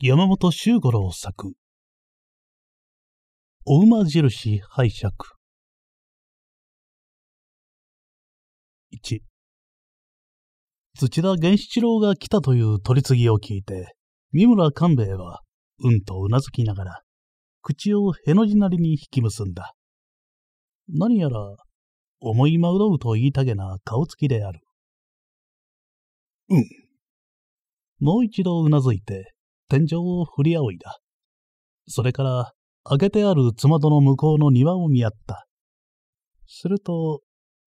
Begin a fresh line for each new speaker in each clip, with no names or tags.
山本周五郎作。お馬印拝借。1。土田源七郎が来たという
取り次ぎを聞いて、三村官兵衛は、うんとうなずきながら、口をへの字なりに引き結んだ。何やら、思いまうろうと言いたげな顔つきである。うん。もう一度うなずいて、天井を振り仰いだ。それから、開けてあるつまどの向こうの庭を見合った。すると、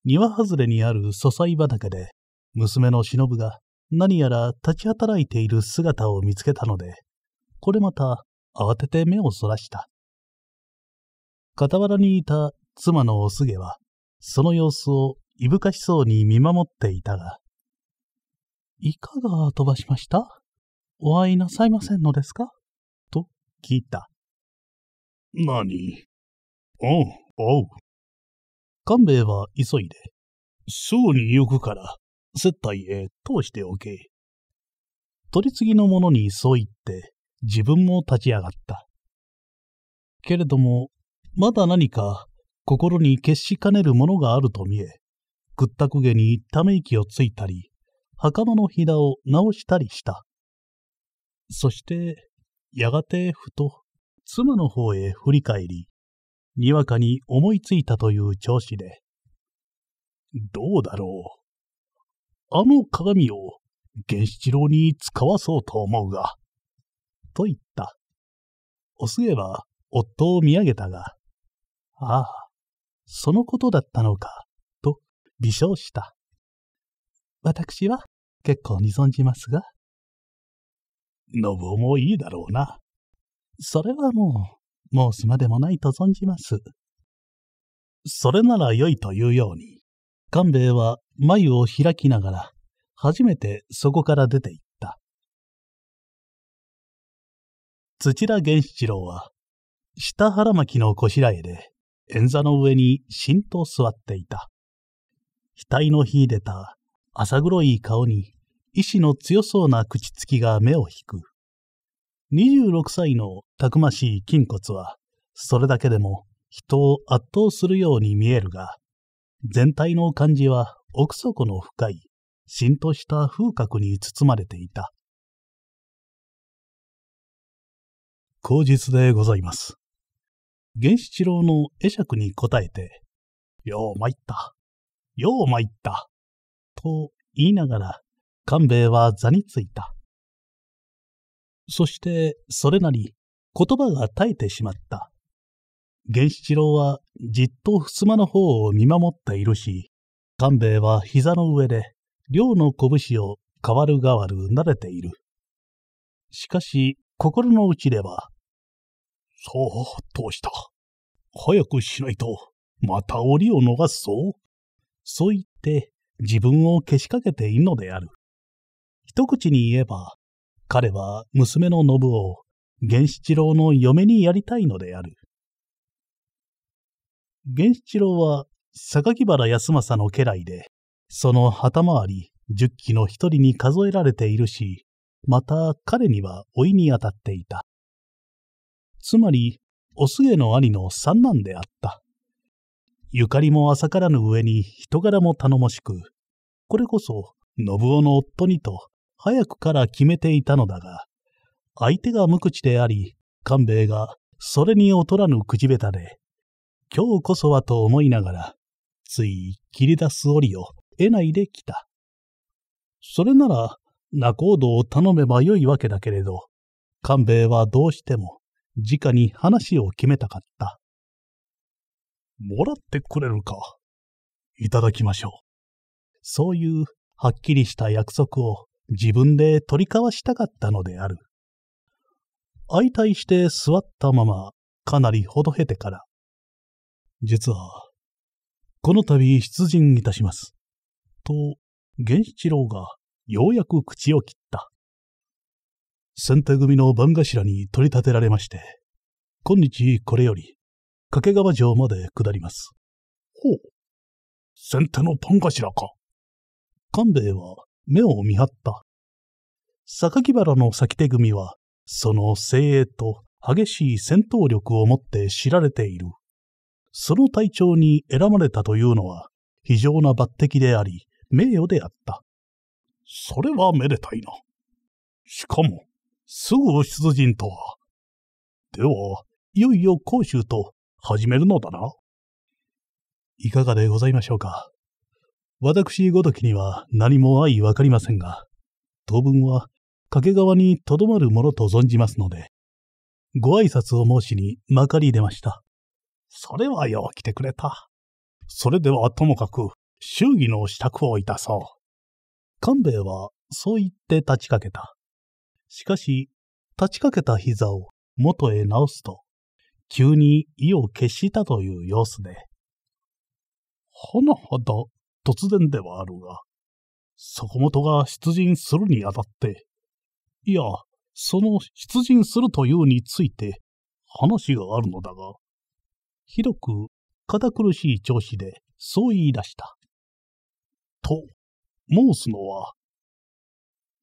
庭外れにある素材畑で、娘の忍が何やら立ち働いている姿を見つけたので、これまた慌てて目をそらした。傍らにいた妻のおすげは、その様子をいぶかしそうに見守っていたが、いかが飛ばしましたお会いなさいませんのですかと聞いた。
何おう、おう。勘兵衛は急いで、
そうに行くから、接待へ通しておけ。取り次ぎの者にそう言って、自分も立ち上がった。けれども、まだ何か心に決しかねるものがあると見え、屈託下にため息をついたり、袴のひだを直したりした。そして、やがてふと、妻の方へ振り返り、にわかに思いついたという調子で、どうだろう。あの鏡を源七郎に使わそうと思うが、と言った。おすげは夫を見上げたが、ああ、そのことだったのか、と微笑した。私は結構に存じますが。のぶもいいだろうな。それはもう、申すまでもないと存じます。それなら良いというように、官兵衛は眉を開きながら、初めてそこから出て行った。土田源七郎は、下腹巻きのこしらえで、円座の上にしんと座っていた。額の火でた朝黒い顔に意志の強そうな口つきが目を引く。26歳のたくましい筋骨は、それだけでも人を圧倒するように見えるが、全体の感じは奥底の深い、浸透した風格に包まれていた。口実でございます。源七郎の会釈に答えて、よう参った、よう参った、と言いながら官兵衛は座についた。そして、それなり、言葉が絶えてしまった。源七郎はじっと襖の方を見守っているし、官兵衛は膝の上で、両の拳を変わる変わる撫でている。しかし、心の内では、そう、どうした。早くしないと、また折を逃すぞ。そう言って、自分をけしかけているのである。一口に言えば、彼は娘の信を源七郎の嫁にやりたいのである。源七郎は榊原康政の家来で、その旗回り十期の一人に数えられているし、また彼には老いにあたっていた。つまり、お菅の兄の三男であった。ゆかりも浅からぬ上に人柄も頼もしく、これこそ、信夫の夫にと早くから決めていたのだが、相手が無口であり、官兵衛がそれに劣らぬ口下手で、今日こそはと思いながら、つい切り出す折を得ないで来た。それなら、仲人を頼めばよいわけだけれど、官兵衛はどうしても、直に話を決めたかった。もらってくれるか。いただきましょう。そういうはっきりした約束を自分で取り交わしたかったのである。相対して座ったまま、かなりほどへてから、実は、この度出陣いたします。と、源七郎がようやく口を切った。先手組の番頭に取り立てられまして、今日これより、掛川城まで下ります。ほう。先手の番頭か。官兵衛は、目を見張った。榊原の先手組は、その精鋭と激しい戦闘力を持って知られている。その隊長に選ばれたというのは、非常な抜擢であり、名誉であった。それはめでたいな。しかも、すぐ出陣とは。では、いよいよ甲州と始めるのだな。いかがでございましょうか。私ごときには何も相わかりませんが、当分は掛川にとどまるものと存じますので、ご挨拶を申しにまかり出ました。それはよう来てくれた。それではともかく、祝儀の支度をいたそう。官兵衛はそう言って立ちかけた。しかし、立ちかけた膝を元へ直すと、急に意を決したという様子で。ほのほど突然ではあるが、底本が出陣するにあたって、いや、その出陣するというについて話があるのだが、ひどく堅苦しい調子でそう言い出した。と、申すのは、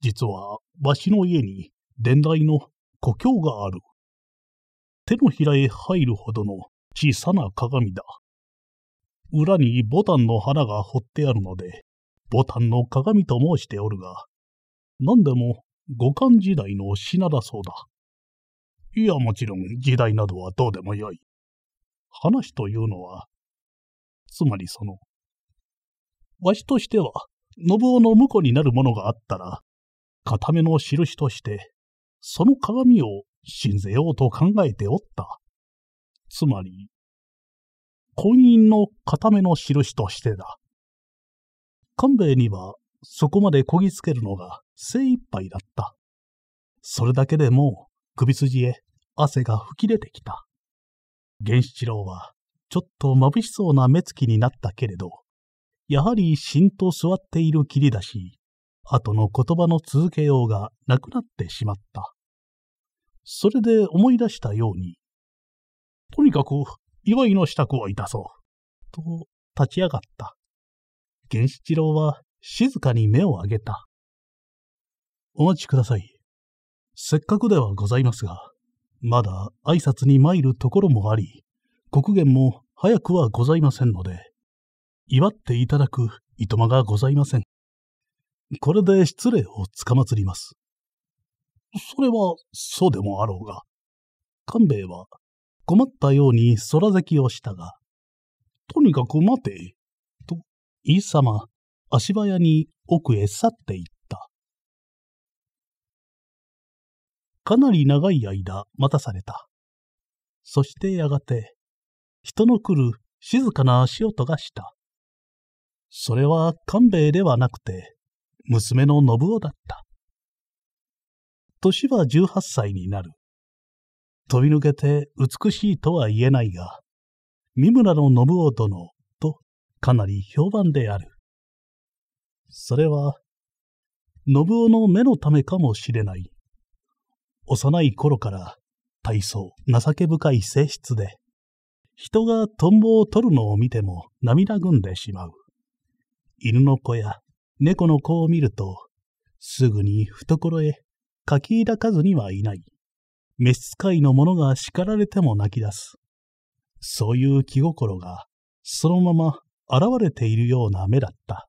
実はわしの家に伝来の故郷がある。手のひらへ入るほどの小さな鏡だ。裏にボタンの花が彫ってあるので、ボタンの鏡と申しておるが、何でも五感時代の品だそうだ。いや、もちろん時代などはどうでもよい。話というのは、つまりその、わしとしては、信夫の婿になるものがあったら、固めの印として、その鏡を信ぜようと考えておった。つまり、婚姻の固めの印としてだ。官兵衛にはそこまでこぎつけるのが精一杯だった。それだけでもう首筋へ汗が吹き出てきた。源七郎はちょっと眩しそうな目つきになったけれど、やはりしんと座っているきりだし、後の言葉の続けようがなくなってしまった。それで思い出したように、とにかく祝いの支度をいたそう。と、立ち上がった。源七郎は静かに目を上げた。お待ちください。せっかくではございますが、まだ挨拶に参るところもあり、国言も早くはございませんので、祝っていただくいとまがございません。これで失礼をつかまつります。それはそうでもあろうが、官兵衛は困ったように空咳をしたが、とにかく待て、と、イー様、足早に奥へ去っていった。かなり長い間待たされた。そしてやがて、人の来る静かな足音がした。それは官兵衛ではなくて、娘の信夫だった。年は18歳になる。飛び抜けて美しいとは言えないが、三村の信夫殿とかなり評判である。それは、信夫の目のためかもしれない。幼い頃から大層情け深い性質で、人がトンボを取るのを見ても涙ぐんでしまう。犬の子や猫の子を見ると、すぐに懐へ書き抱かずにはいない。召使いの者が叱られても泣き出す。そういう気心が、そのまま現れているような目だった。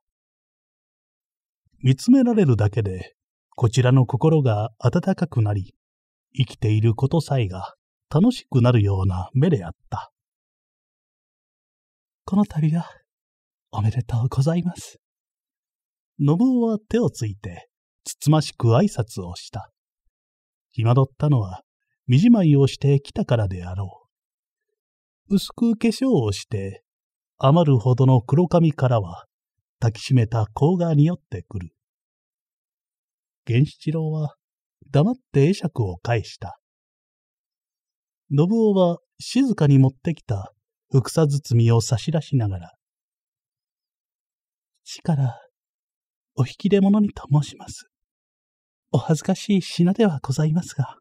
見つめられるだけで、こちらの心が温かくなり、生きていることさえが楽しくなるような目であった。この度は、おめでとうございます。信夫は手をついて、つつましく挨拶をした。暇まどったのは、身じまいをしてきたからであろう。薄く化粧をして、余るほどの黒髪からは、抱きしめた甲が匂ってくる。源七郎は、黙って会釈を返した。信夫は静かに持ってきたふさ包みを差し出しながら、力、からお引き出物にと申します。お恥ずかしい品ではございますが。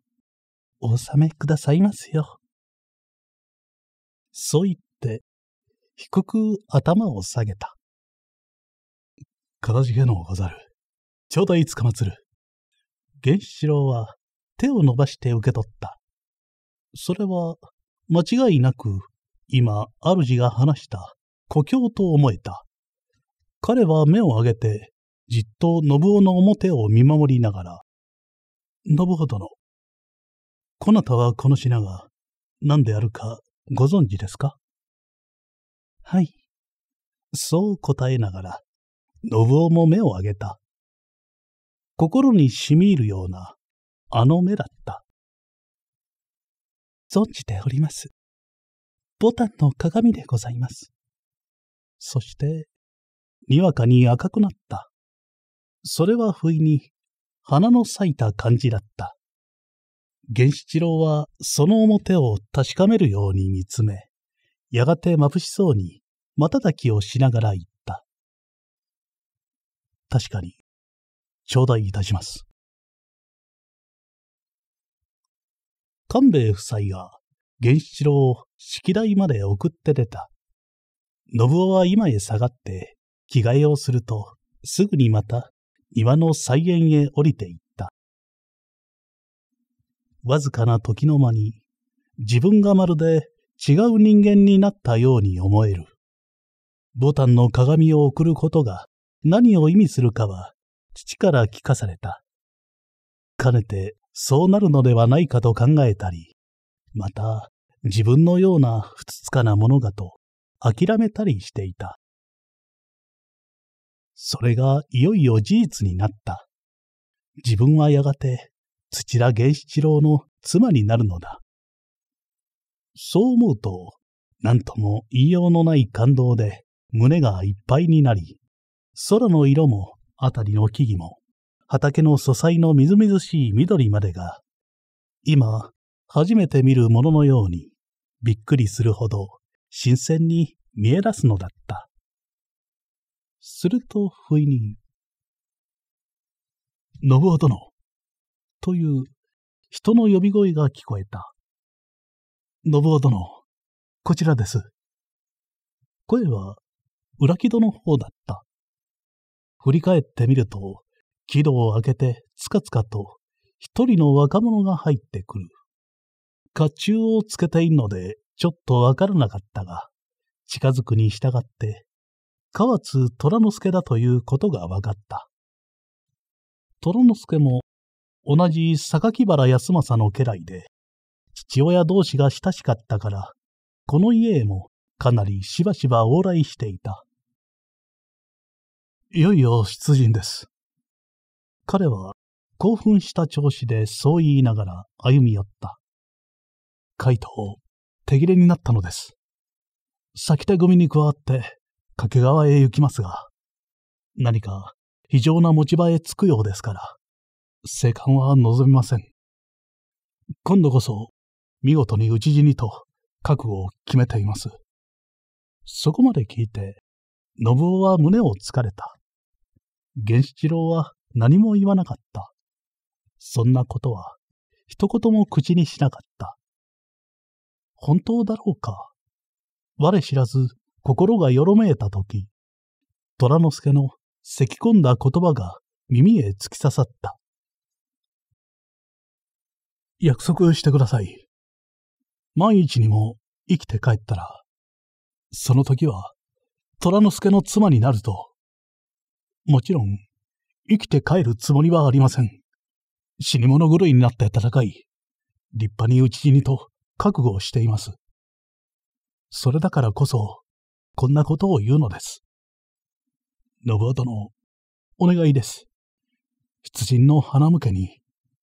お納めくださいますよ。
そう言って、低く頭を下げた。
かたじけのござる。ちょうどいつかまつる。源四郎は手を伸ばして受け取った。それは、間違いなく、今、主が話した故郷と思えた。彼は目を上げて、じっと信夫の表を見守りながら、信夫殿、こなたはこの品が何であるかご存知ですかはい。そう答えながら、信夫も目を上げた。心に染み入るような、
あの目だった。存じております。
ボタンの鏡でございます。そして、にわかに赤くなった。それは不意に、花の咲いた感じだった。源七郎はその表を確かめるように見つめ、やがて眩しそうに瞬きをしながら言った。確かに、頂戴いたします。官兵衛夫妻が源七郎を式台まで送って出た。信夫は今へ下がって着替えをすると、すぐにまた庭の菜園へ降りていった。わずかな時の間に、自分がまるで違う人間になったように思える。ボタンの鏡を送ることが何を意味するかは父から聞かされた。かねてそうなるのではないかと考えたり、また自分のような不つかなものがと諦めたりしていた。それがいよいよ事実になった。自分はやがて土田源七郎の妻になるのだ。そう思うと、何とも言いようのない感動で胸がいっぱいになり、空の色も辺りの木々も、畑の素材のみずみずしい緑までが、今、初めて見るもののように、びっくりするほど新鮮に見え出すのだった。すると、不意に、信夫殿、という人の呼び声が聞こえた。信夫殿、こちらです。声は裏木戸の方だった。振り返ってみると、木戸を開けてつかつかと一人の若者が入ってくる。甲冑をつけているのでちょっとわからなかったが、近づくに従って、河津虎之助だということが分かった。虎之助も同じ榊原康政の家来で、父親同士が親しかったから、この家へもかなりしばしば往来していた。いよいよ出陣です。彼は興奮した調子でそう言いながら歩み寄った。カイト、手切れになったのです。先手組に加わって掛川へ行きますが、何か非常な持ち場へ着くようですから、生還は望みません。今度こそ、見事に討ち死にと、覚悟を決めています。そこまで聞いて、信夫は胸をつかれた。源七郎は何も言わなかった。そんなことは、一言も口にしなかった。本当だろうか。我知らず、心がよろめいたとき、虎之助の咳き込んだ言葉が耳へ突き刺さった。約束してください。万一にも生きて帰ったら、その時は、虎之助の妻になると。もちろん、生きて帰るつもりはありません。死に物狂いになって戦い、立派に討ち死にと覚悟をしています。それだからこそ、こんなことを言うのです。信夫殿、お願いです。出陣の花向けに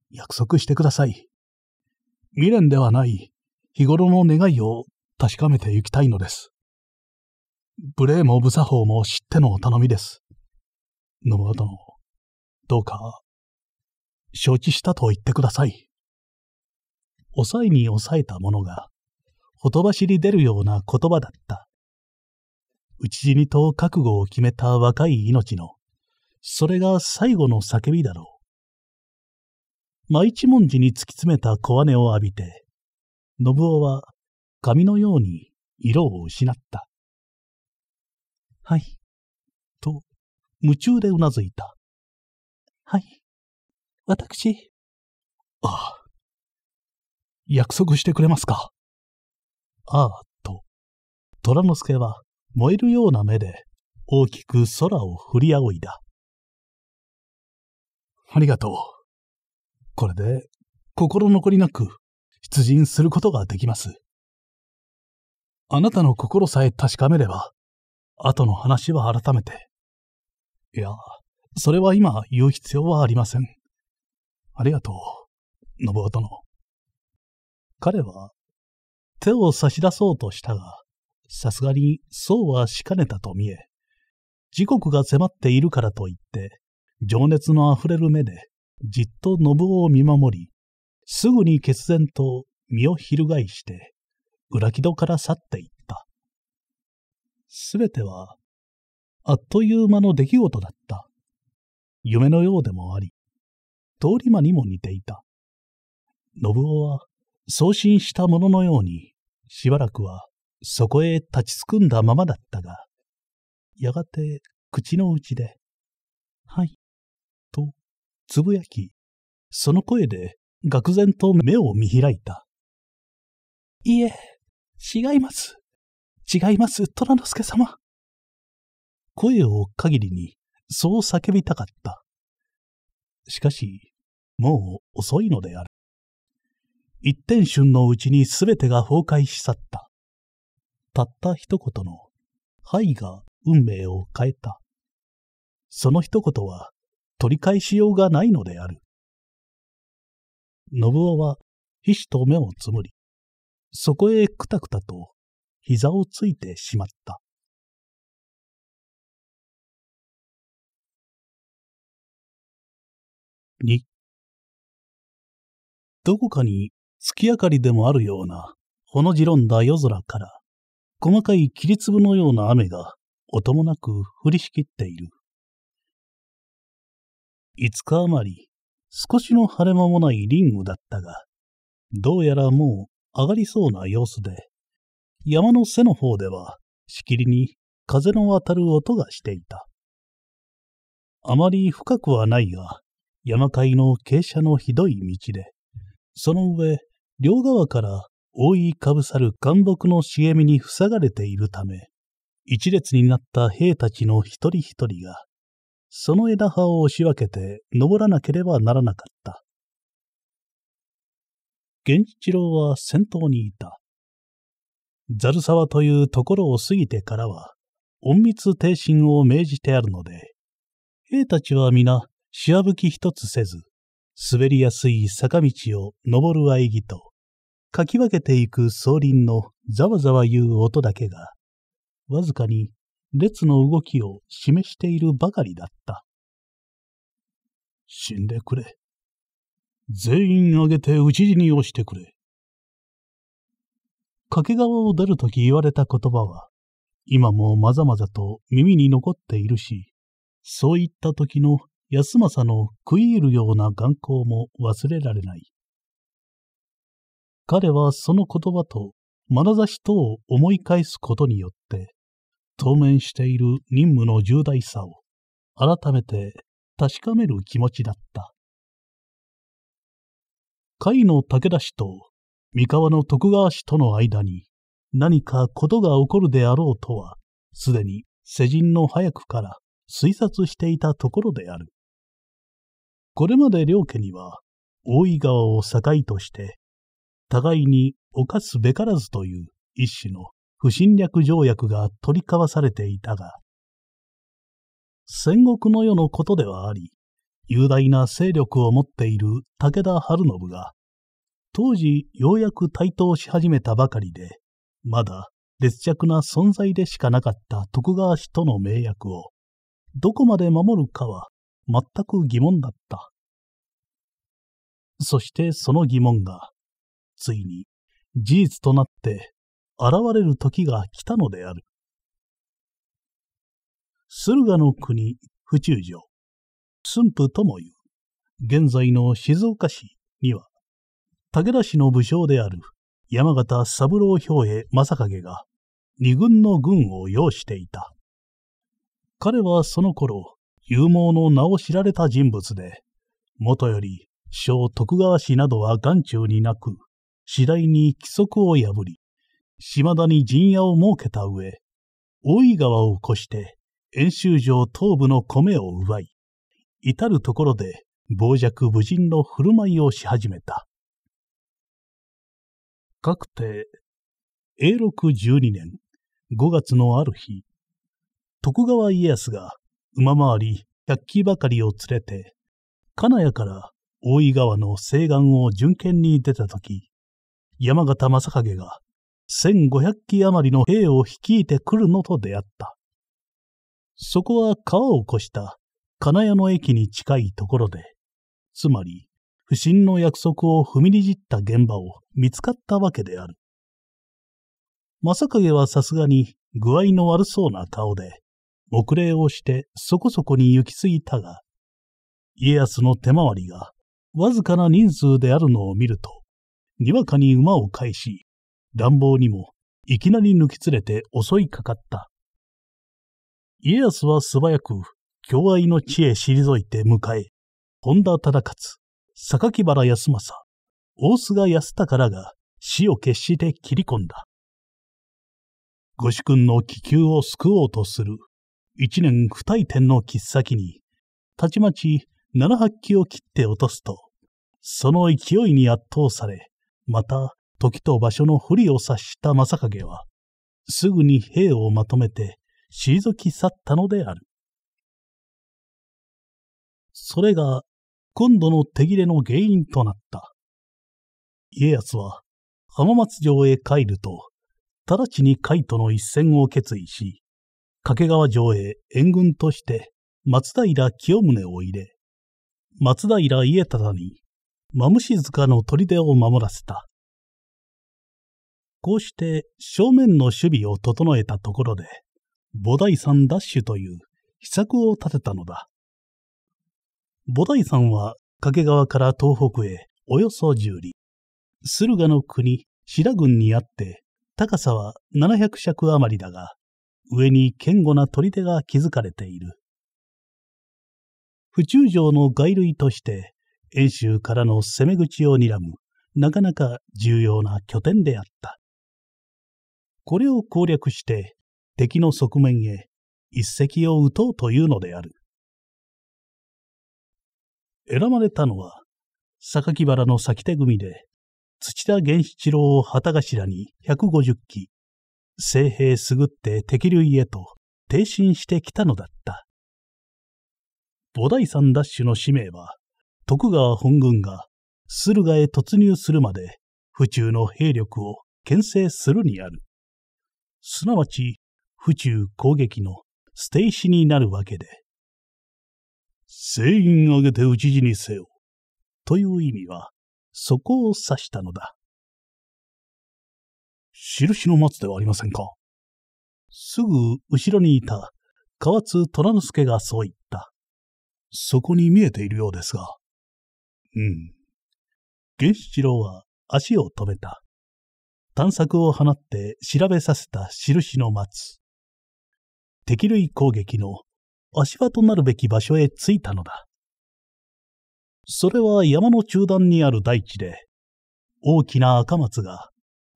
約束してください。未練ではない日頃の願いを確かめていきたいのです。無礼も無作法も知ってのお頼みです。信長殿、どうか、承知したと言ってください。抑えに抑えたものが、ほとばしり出るような言葉だった。討ち死にと覚悟を決めた若い命の、それが最後の叫びだろう。真一文字に突き詰めた小姉を浴びて、信夫は紙のように色を失った。はい。と、
夢中でうなずいた。はい。私。
ああ。約束してくれますか。ああ、と、虎之助は燃えるような目で大きく空を振り仰いだ。ありがとう。これで、心残りなく、出陣することができます。あなたの心さえ確かめれば、後の話は改めて。いや、それは今言う必要はありません。ありがとう、信夫殿。彼は、手を差し出そうとしたが、さすがにそうはしかねたと見え、時刻が迫っているからと言って、情熱のあふれる目でじっと信夫を見守り、すぐに決然と身を翻して、裏木戸から去っていった。すべては、あっという間の出来事だった。夢のようでもあり、通り魔にも似ていた。信夫は、送信したもののように、しばらくは、そこへ立ちすくんだままだったが、やがて、口の内で、はい、つぶやき、その声
で愕然と目を見開いた。いいえ、違
います。違います、虎之助様。声を限りに、そう叫びたかった。しかし、もう遅いのである。一点瞬のうちに全てが崩壊し去った。たった一言の、はいが運命を変えた。その一言は、取り返しようがないのである。信夫は、ひしと目をつむり、そこへくたくたと
膝をついてしまった。二。
どこかに月明かりでもあるような、ほのじろんだ夜空から、細かい霧粒のような雨が、音もなく降りしきっている。5日余り、少しの晴れ間もないリングだったが、どうやらもう上がりそうな様子で、山の背の方では、しきりに風の当たる音がしていた。あまり深くはないが、山階の傾斜のひどい道で、その上、両側から覆いかぶさる干木の茂みに塞がれているため、一列になった兵たちの一人一人が、その枝葉を押し分けて登らなければならなかった。源一郎は先頭にいた。ザル沢というところを過ぎてからは、隠密停進を命じてあるので、兵たちは皆、しわぶき一つせず、滑りやすい坂道を登るいぎと、かき分けていく草林のざわざわ言う音だけが、わずかに列の動きを示しているばかりだった。死んでくれ。全員挙げて討ち死にをしてくれ。掛川を出るとき言われた言葉は、今もまざまざと耳に残っているし、そういった時の安政の食い入るような眼光も忘れられない。彼はその言葉と眼差しとを思い返すことによって、当面している任務の重大さを改めて確かめる気持ちだった。甲斐の武田氏と三河の徳川氏との間に何かことが起こるであろうとは、すでに世人の早くから推察していたところである。これまで両家には、大井川を境として、互いに犯すべからずという一種の不侵略条約が取り交わされていたが、戦国の世のことではあり、雄大な勢力を持っている武田晴信が、当時ようやく台頭し始めたばかりで、まだ劣弱な存在でしかなかった徳川氏との盟約を、どこまで守るかは全く疑問だった。そしてその疑問が、ついに事実となって現れる時が来たのである。駿河の国府中城、駿府ともいう、現在の静岡市には、武田氏の武将である山形三郎兵衛正景が二軍の軍を要していた。彼はその頃、勇猛の名を知られた人物で、元より小徳川氏などは眼中になく、次第に規則を破り、島田に陣屋を設けた上、大井川を越して、遠州城東部の米を奪い、至るところで傍若無人の振る舞いをし始めた。くて、永禄12年5月のある日、徳川家康が馬回り100騎ばかりを連れて、金谷から大井川の西岸を巡見に出た時、山形正景が1500機余りの兵を率いてくるのと出会った。そこは川を越した金谷の駅に近いところで、つまり不審の約束を踏みにじった現場を見つかったわけである。正影はさすがに具合の悪そうな顔で、目礼をしてそこそこに行き過ぎたが、家康の手回りがわずかな人数であるのを見ると、にわかに馬を返し、暖房にもいきなり抜き連れて襲いかかった。家康は素早く、京愛の地へ退いて迎え、本田忠勝、榊原康政、大菅康隆らが死を決して切り込んだ。御主君の気球を救おうとする、一年不退転の切っ先に、たちまち七八機を切って落とすと、その勢いに圧倒され、また時と場所の不利を察した正影は、すぐに兵をまとめて退き去ったのである。それが今度の手切れの原因となった。家康は浜松城へ帰ると、直ちに海との一戦を決意し、掛川城へ援軍として松平清宗を入れ、松平家忠に、マムシ塚の砦を守らせた。こうして正面の守備を整えたところで、菩提山ダッシュという秘策を立てたのだ。菩提山は掛川から東北へおよそ10里、駿河の国白郡にあって、高さは700尺余りだが、上に堅固な砦が築かれている。府中城の外類として、遠州からの攻め口を睨む、なかなか重要な拠点であった。これを攻略して敵の側面へ一石を打とうというのである。選ばれたのは、榊原の先手組で、土田源七郎を旗頭に150機、聖兵すぐって敵類へと挺身してきたのだった。菩提山シュの使命は、徳川本軍が駿河へ突入するまで、府中の兵力を牽制するにある。すなわち府中攻撃の捨て石になるわけで、全員挙げて討ち死にせよ、という意味は、そこを指したのだ。印の松ではありませんか。すぐ後ろにいた河津虎之助がそう言った。そこに見えているようですが。うん。源七郎は足を止めた。探索を放って調べさせた印の松。敵類攻撃の足場となるべき場所へ着いたのだ。それは山の中段にある大地で、大きな赤松が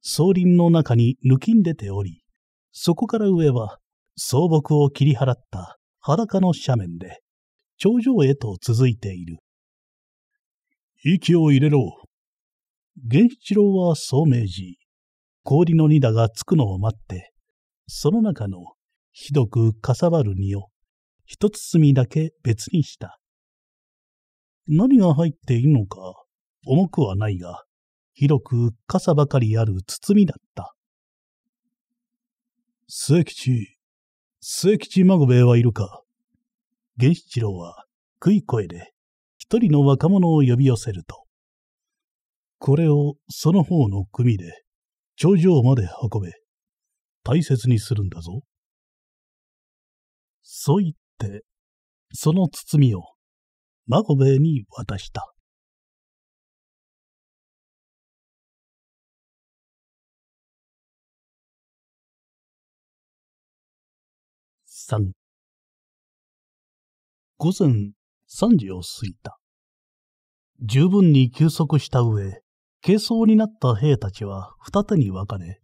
草林の中に抜きん出ており、そこから上は草木を切り払った裸の斜面で、頂上へと続いている。息を入れろ。源七郎はそう命じ、氷の荷だがつくのを待って、その中のひどくかさばる荷を一包みだけ別にした。何が入っているのか重くはないが、広く傘ばかりある包みだった。末吉、末吉孫兵衛はいるか源七郎は、悔い声で、一人の若者を呼び寄せると、これをその方の組で、頂上まで運べ。大切にするんだぞ。そう言って、
その包みを、孫兵衛に渡した。3
午前三時を過ぎた。十分に休息した上、軽装になった兵たちは二手に分かれ、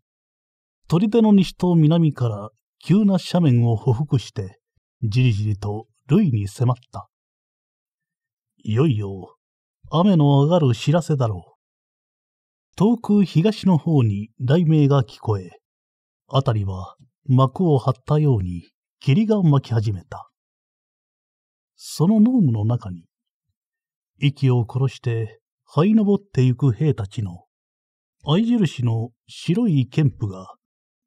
砦の西と南から急な斜面を匍匐して、じりじりと塁に迫った。いよいよ、雨の上がる知らせだろう。遠く東の方に雷鳴が聞こえ、あたりは幕を張ったように霧が巻き始めた。その濃霧の中に、息を殺して這い登ってゆく兵たちの、相い印の白い剣譜が、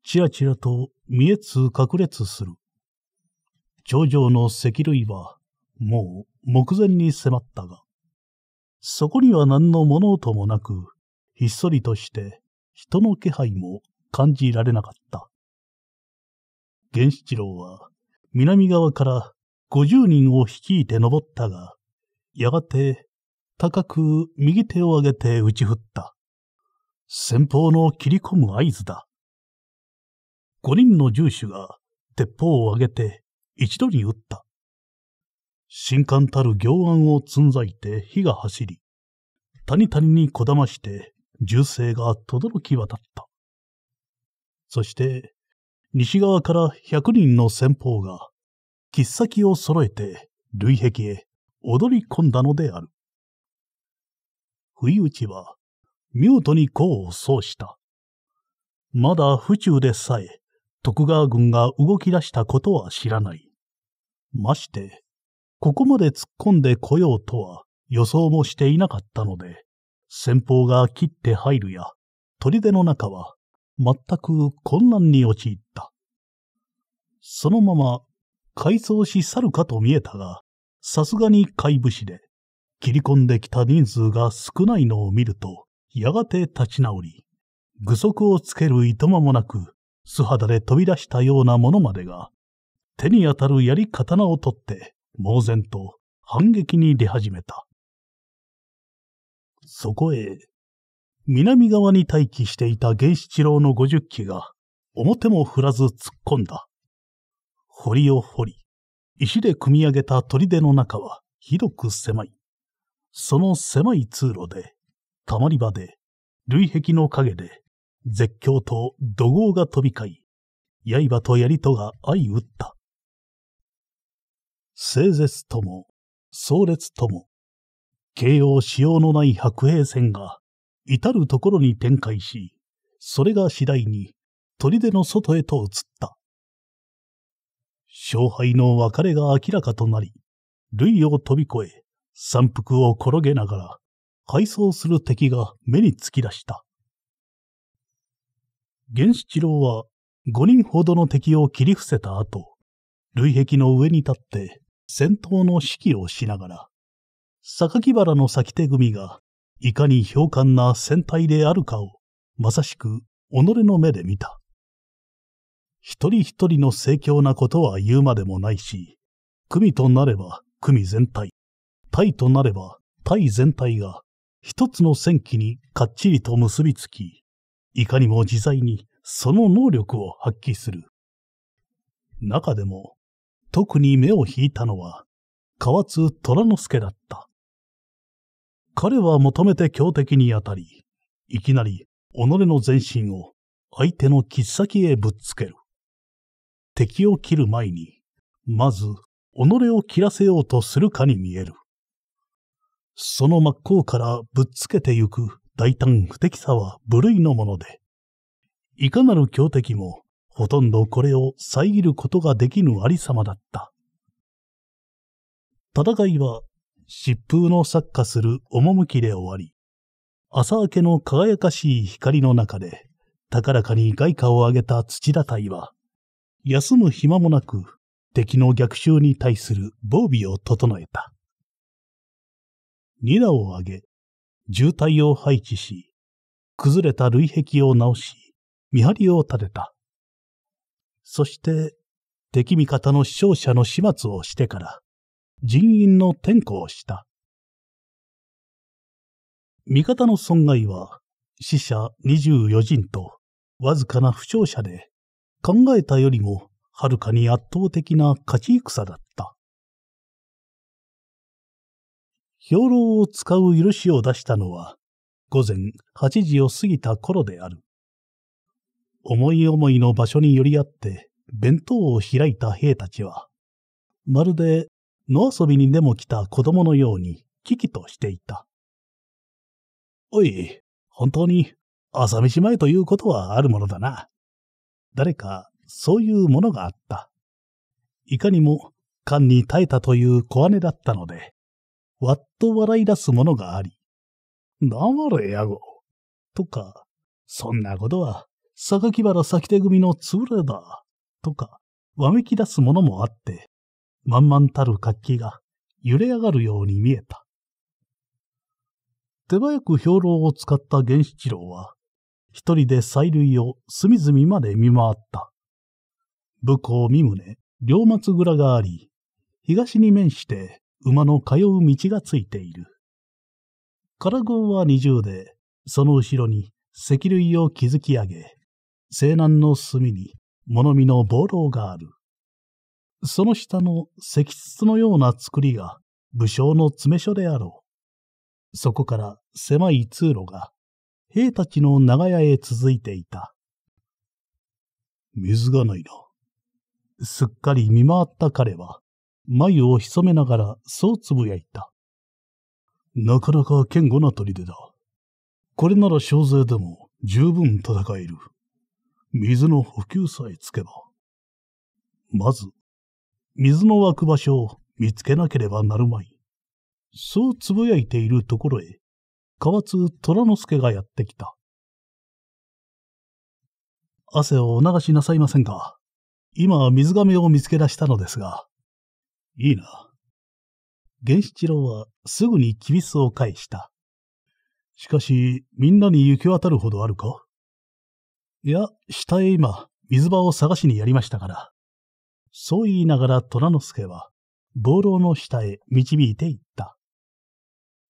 ちらちらと見えつ隠れつする。頂上の石類は、もう目前に迫ったが、そこには何の物音もなく、ひっそりとして人の気配も感じられなかった。源七郎は南側から50人を率いて登ったが、やがて高く右手を上げて打ち振った。先方の切り込む合図だ。5人の銃手が鉄砲を上げて一度に撃った。新刊たる行案をつんざいて火が走り、谷谷にこだまして銃声が轟き渡った。そして、西側から100人の先方が、切っ先を揃えて、累壁へ踊り込んだのである。不意打ちは、見事に功を奏した。まだ府中でさえ、徳川軍が動き出したことは知らない。まして、ここまで突っ込んでこようとは予想もしていなかったので、先方が切って入るや、砦の中は全く困難に陥った。そのまま改装し去るかと見えたが、さすがに怪物で、切り込んできた人数が少ないのを見ると、やがて立ち直り、具足をつけるいとまもなく、素肌で飛び出したようなものまでが、手に当たる槍刀を取って、猛然と反撃に出始めた。そこへ、南側に待機していた源七郎の50機が、表も振らず突っ込んだ。堀を掘り、石で組み上げた砦の中はひどく狭い。その狭い通路で、たまり場で、累壁の陰で、絶叫と怒号が飛び交い、刃と槍とが相打った。清絶とも、壮烈とも、形容しようのない白兵戦が、至るところに展開し、それが次第に、砦の外へと移った。勝敗の別れが明らかとなり、類を飛び越え、山腹を転げながら、回想する敵が目につき出した。源七郎は五人ほどの敵を切り伏せた後、類壁の上に立って戦闘の指揮をしながら、榊原の先手組がいかに評判な戦隊であるかを、まさしく己の目で見た。一人一人の盛況なことは言うまでもないし、組となれば組全体、タイとなれば、タイ全体が一つの戦機にかっちりと結びつき、いかにも自在にその能力を発揮する。中でも、特に目を引いたのは、河津虎之助だった。彼は求めて強敵に当たり、いきなり己の全身を相手の切っ先へぶっつける。敵を切る前に、まず己を切らせようとするかに見える。その真っ向からぶっつけてゆく大胆不敵さは部類のもので、いかなる強敵もほとんどこれを遮ることができぬありさまだった。戦いは疾風の作家する趣で終わり、朝明けの輝かしい光の中で、高らかに外貨を上げた土田隊は、休む暇もなく敵の逆襲に対する防備を整えた。2打を上げ、渋滞を配置し、崩れた累壁を直し、見張りを立てた。そして、敵味方の死傷者の始末をしてから、人員の転向をした。味方の損害は、死者24人と、わずかな負傷者で、考えたよりもはるかに圧倒的な勝ち戦だった。兵糧を使う許しを出したのは、午前8時を過ぎた頃である。思い思いの場所に寄り合って、弁当を開いた兵たちは、まるで野遊びにでも来た子供のように、危機としていた。おい、本当に朝飯前ということはあるものだな。誰か、そういうものがあった。いかにも、缶に耐えたという小姉だったので、わっと笑い出すものがあり、黙れ、野暮とか、そんなことは、榊原先手組の通れだ。とか、わめき出すものもあって、満々たる活気が揺れ上がるように見えた。手早く兵糧を使った源七郎は、一人で催涙を隅々まで見回った。武功三宗、両松蔵があり、東に面して馬の通う道がついている。唐号は二重で、その後ろに石類を築き上げ、西南の隅に物見の望楼がある。その下の石室のような造りが武将の詰め所であろう。そこから狭い通路が兵たちの長屋へ続いていた。水がないな。すっかり見回った彼は、眉を潜めながらそうつぶやいた。なかなか堅固な砦だ。これなら小勢でも十分戦える。水の補給さえつけば。まず、水の湧く場所を見つけなければなるまい。そうつぶやいているところへ、河津虎之助がやってきた。汗をお流しなさいませんか。今、水亀を見つけ出したのですが、いいな。源七郎はすぐにキビスを返した。しかし、みんなに行き渡るほどあるかいや、下へ今、水場を探しにやりましたから。そう言いながら虎之助は、暴浪の下へ導いていった。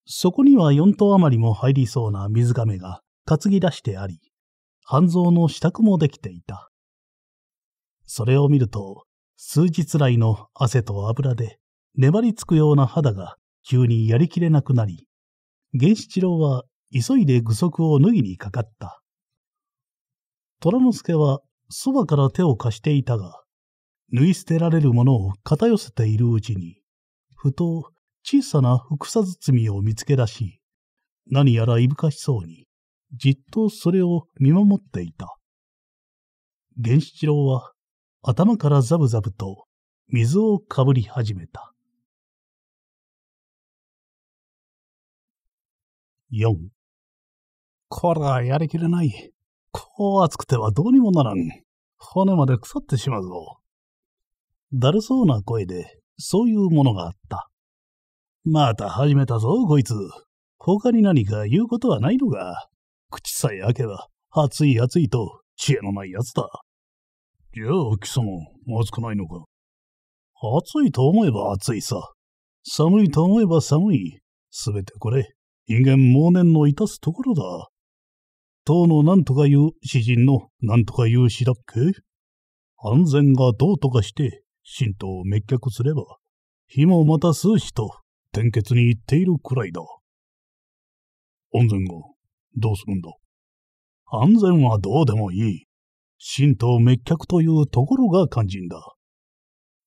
そこには四頭余りも入りそうな水亀が担ぎ出してあり、半蔵の支度もできていた。それを見ると、数日来の汗と油で、粘りつくような肌が急にやりきれなくなり、源七郎は急いで具足を脱ぎにかかった。虎之助はそばから手を貸していたが、縫い捨てられるものを片寄せているうちに、ふと小さな草包みを見つけ出し、何やらいぶかしそうに、じっとそれを見守っていた。源七郎は頭からザブザブと水をかぶり始めた。4こら、やりきれない。こう暑くてはどうにもならん。骨まで腐ってしまうぞ。だるそうな声で、そういうものがあった。また始めたぞ、こいつ。他に何か言うことはないのか。口さえ開けば、熱い熱いと、知恵のない奴だ。じゃあ、貴様、まずくないのか。暑いと思えば暑いさ。寒いと思えば寒い。すべてこれ、人間往年のいたすところだ。当の何とかいう詩人の何とかいう詩だっけ安全がどうとかして、神道を滅却すれば、火もまた数しと、転結に行っているくらいだ。安全が、どうするんだ安全はどうでもいい。神道滅却というところが肝心だ。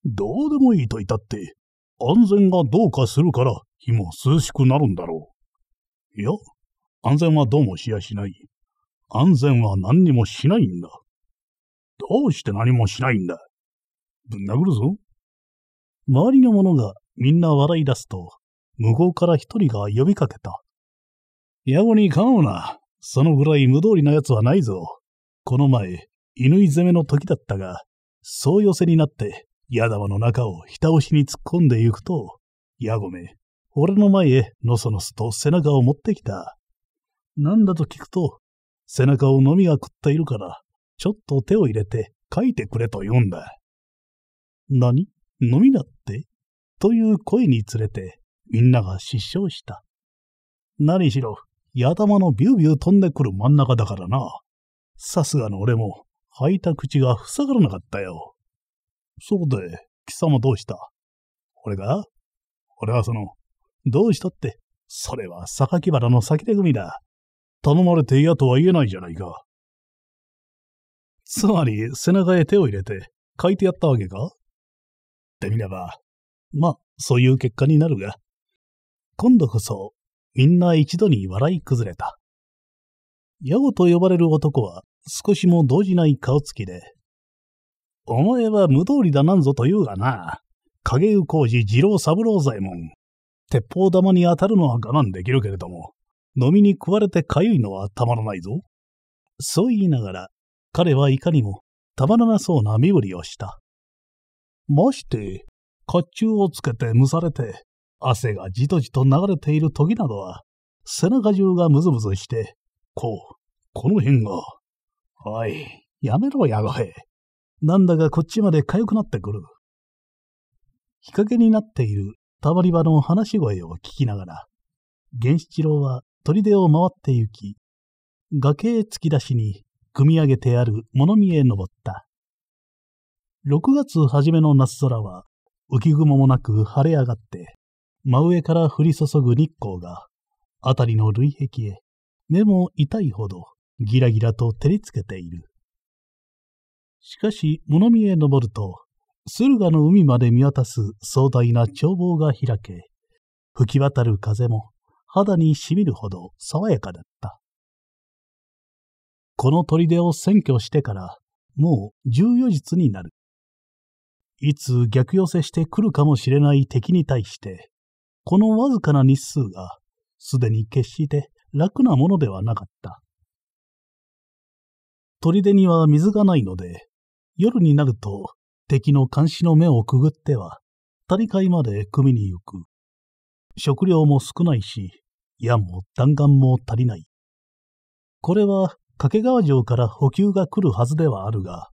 どうでもいいといたって、安全がどうかするから火も涼しくなるんだろう。いや、安全はどうもしやしない。安全は何にもしないんだ。どうして何もしないんだ。ぶん殴るぞ。周りの者がみんな笑い出すと、向こうから一人が呼びかけた。野暮に構うな。そのぐらい無道理な奴はないぞ。この前、犬攻めの時だったが、そう寄せになって、矢玉の中をひた押しに突っ込んでいくと、矢ごめ、俺の前へのそのすと背中を持ってきた。なんだと聞くと、背中をのみが食っているから、ちょっと手を入れて書いてくれと読んだ。何のみだってという声につれて、みんなが失笑した。何しろ、矢玉のビュービュー飛んでくる真ん中だからな。さすがの俺も、開いた口が塞がらなかったよ。そこで、貴様どうした俺が俺はその、どうしたって、それは榊原の先手組だ。頼まれて嫌とは言えないじゃないか。つまり、背中へ手を入れて、書いてやったわけかってみれば、まあ、そういう結果になるが、今度こそ、みんな一度に笑い崩れた。ヤゴと呼ばれる男は、少しも動じない顔つきで、お前は無道理だなんぞと言うがな、影湯工事二郎三郎左衛門。鉄砲玉に当たるのは我慢できるけれども、飲みに食われてかゆいのはたまらないぞ。そう言いながら、彼はいかにもたまらなそうな身振りをした。まして、甲冑をつけて蒸されて、汗がじとじと流れている時などは、背中中がムズムズして、こう、この辺が。おい、やめろ、やごい。なんだかこっちまで痒くなってくる。日陰になっているたまり場の話し声を聞きながら、源七郎は砦を回って行き、崖へ突き出しに組み上げてある物見へ登った。6月初めの夏空は浮雲もなく晴れ上がって、真上から降り注ぐ日光が、辺りの累壁へ、目も痛いほどギラギラと照りつけている。しかし、物見へ登ると、駿河の海まで見渡す壮大な眺望が開け、吹き渡る風も肌にしみるほど爽やかだった。この砦を占拠してからもう14日になる。いつ逆寄せしてくるかもしれない敵に対して、このわずかな日数がすでに決して楽なものではなかった。砦には水がないので、夜になると敵の監視の目をくぐっては、谷会まで組みに行く。食料も少ないし、矢も弾丸も足りない。これは掛川城から補給が来るはずではあるが、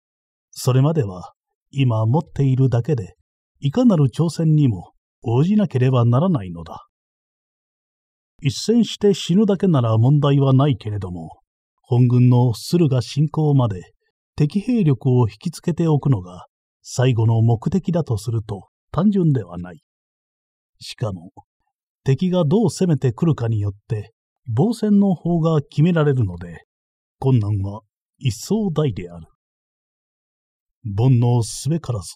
それまでは今持っているだけで、いかなる挑戦にも応じなければならないのだ。一戦して死ぬだけなら問題はないけれども、本軍の駿河侵攻まで敵兵力を引きつけておくのが最後の目的だとすると単純ではない。しかも、敵がどう攻めてくるかによって防戦の方が決められるので、困難は一層大である。煩悩すべからず。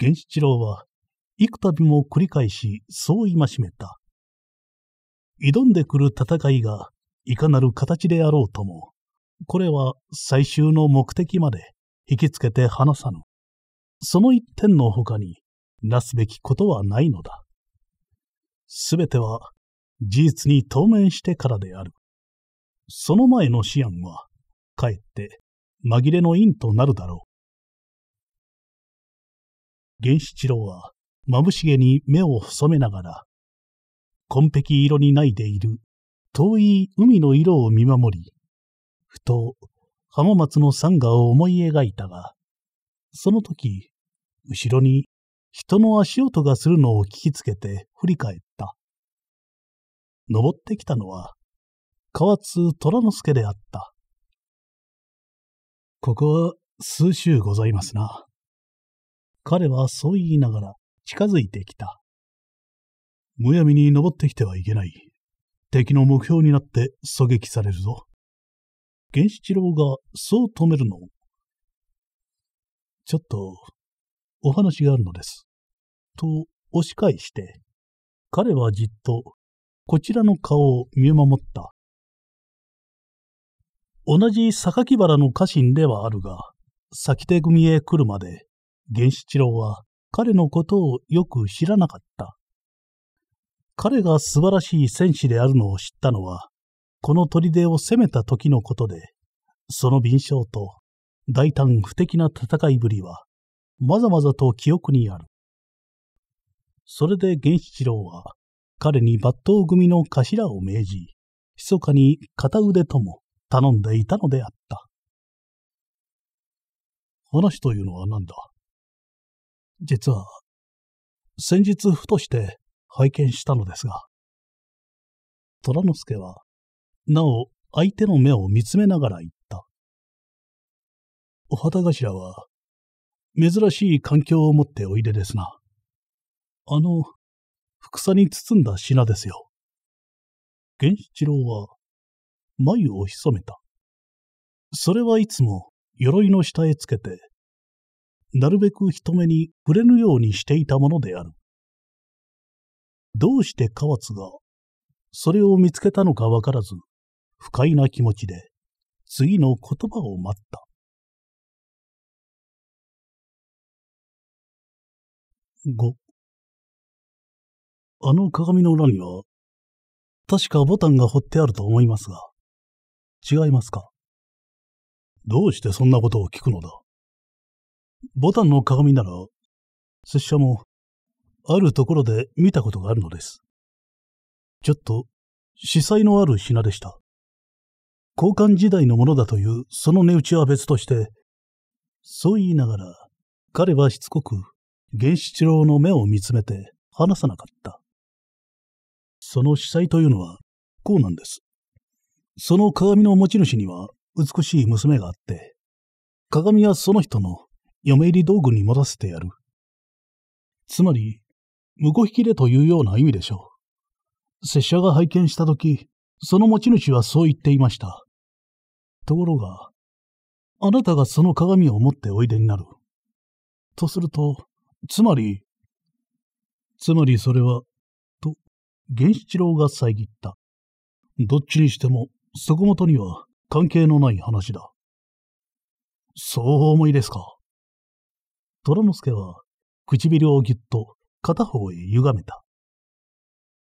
源七郎は、幾度も繰り返し、そう戒めた。挑んでくる戦いが、いかなる形であろうとも、これは最終の目的まで引きつけて話さぬ。その一点の他になすべきことはないのだ。すべては事実に当面してからである。その前の思案は、かえって紛れの因となるだろう。
源七郎は、眩しげに目を
細めながら、紺碧色にないでいる遠い海の色を見守り、ふと浜松の山河を思い描いたが、その時、後ろに人の足音がするのを聞きつけて振り返った。登ってきたのは、河津虎之助であった。ここは数週ございますな。彼はそう言いながら近づいてきた。むやみに登ってきてはいけない。敵の目標になって狙撃されるぞ。源七郎がそう止めるの。ちょっと、お話があるのです。と、押し返して、彼はじっと、こちらの顔を見守った。同じ榊原の家臣ではあるが、先手組へ来るまで、源七郎は彼のことをよく知らなかった。彼が素晴らしい戦士であるのを知ったのは、この砦を攻めた時のことで、その敏捷と大胆不敵な戦いぶりは、まざまざと記憶にある。それで源七郎は、彼に抜刀組の頭を命じ、密かに片腕とも頼んでいたのであった。話というのは何だ実は、先日ふとし
て拝見したのですが、虎之助は、な
お相手の目を見つめながら言った。お旗頭は、珍しい環境を持っておいでですな。あの、ふくさに包んだ品ですよ。源七郎は、眉をひそめた。それはいつも、鎧の下へつけて、なるべく人目に触れぬようにしていたものである。どうして河津が、それを見つけたのかわからず、不快な気持ちで、次の言葉を待った。
5あの鏡の裏には、確かボタンが掘ってあると思いますが、違いますかどうしてそんなことを聞くのだ
ボタンの鏡なら、拙者もあるところで見たことがあるのです。ちょっと、司祭のある品でした。交換時代のものだというその値打ちは別として、そう言いながら、彼はしつこく、源七郎の目を見つめて話さなかった。その司祭というのは、こうなんです。その鏡の持ち主には美しい娘があって、鏡はその人の嫁入り道具に持たせてやる。つまり、う引きでというような意味でしょう。拙者が拝見したとき、その持ち主はそう言っていました。ところが、あなたがその鏡を持っておいでになる。とすると、つまり、つまりそれは、と、源七郎が遮った。どっちにしても、そこもとには関係のない話だ。そうお思いですか。虎之助は、唇をぎゅっと片方へ歪めた。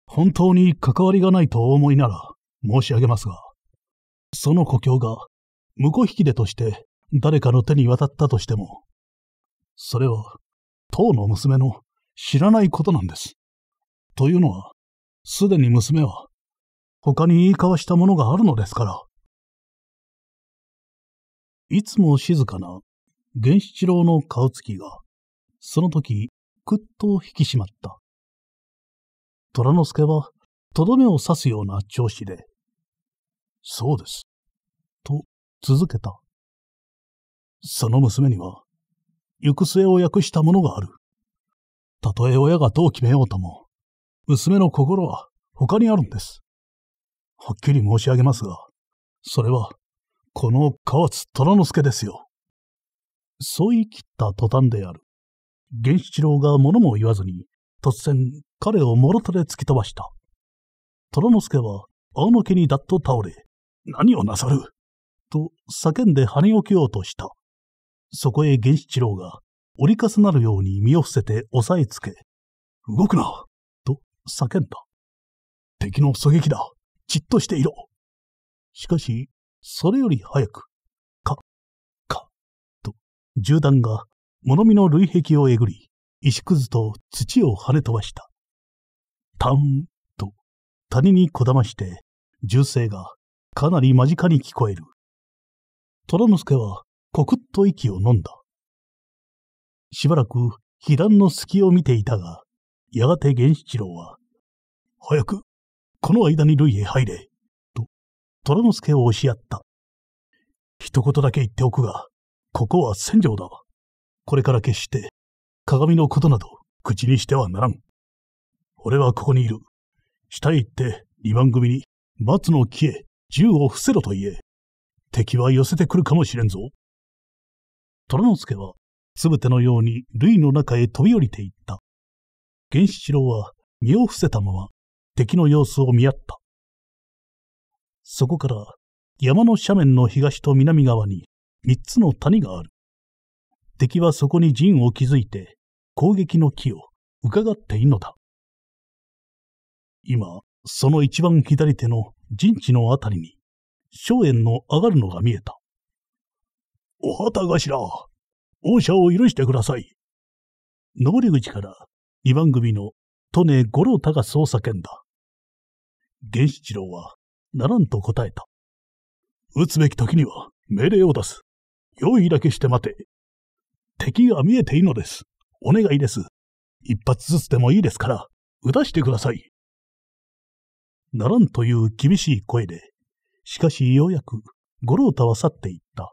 本当に関わりがないとお思いなら申し上げますが、その故郷が婿引きでとして誰かの手に渡ったとしても、それは、当の娘の知らないことなんです。というのは、すでに娘は、他に言い交わしたものがあるので
すから。いつも静かな、源
七郎の顔つきが、その時、ぐっと引き締まった。虎之助は、とどめを刺すような調子で、そうです、と続けた。その娘には、行く末を訳したものがある。たとえ親がどう決めようとも、娘の心は他にあるんです。はっきり申し上げますが、それは、この河津虎之助ですよ。そう言い切った途端である。源七郎が物も言わずに、突然彼をもろ手で突き飛ばした。虎之助は仰向けにだっと倒れ、何をなさると叫んで跳ね起きようとした。そこへ源七郎が折り重なるように身を伏せて押さえつけ、動くなと叫んだ。敵の狙撃だじっとしていろしかし、それより早く、か、か、と、銃弾が物見の類壁をえぐり、石くずと土を跳ね飛ばした。たんと谷にこだまして、銃声がかなり間近に聞こえる。虎之助はコクッと息を飲んだ。しばらく被弾の隙を見ていたが、やがて源七郎は、早く、この間に類へ入れ、と、虎之助を押し合った。一言だけ言っておくが、ここは戦場だ。これから決して鏡のことなど口にしてはならん。俺はここにいる。下へ行って二番組に松の木へ銃を伏せろと言え。敵は寄せてくるかもしれんぞ。虎之助はつぶてのように類の中へ飛び降りていった。源七郎は身を伏せたまま敵の様子を見合った。そこから山の斜面の東と南側に三つの谷がある。敵はそこに陣を築いて、攻撃の木を伺っているのだ。今、その一番左手の陣地のあたりに、荘園の上がるのが見えた。お旗頭、王者を許してください。登り口から二番組の利根五郎太がそう叫んだ。源七郎は、ならんと答えた。撃つべき時には命令を出す。用意だけして待て。敵が見えていいのです。お願いです。一発ずつでもいいですから、撃たしてください。ならんという厳しい声で、しかしようやく、五郎太は去っていった。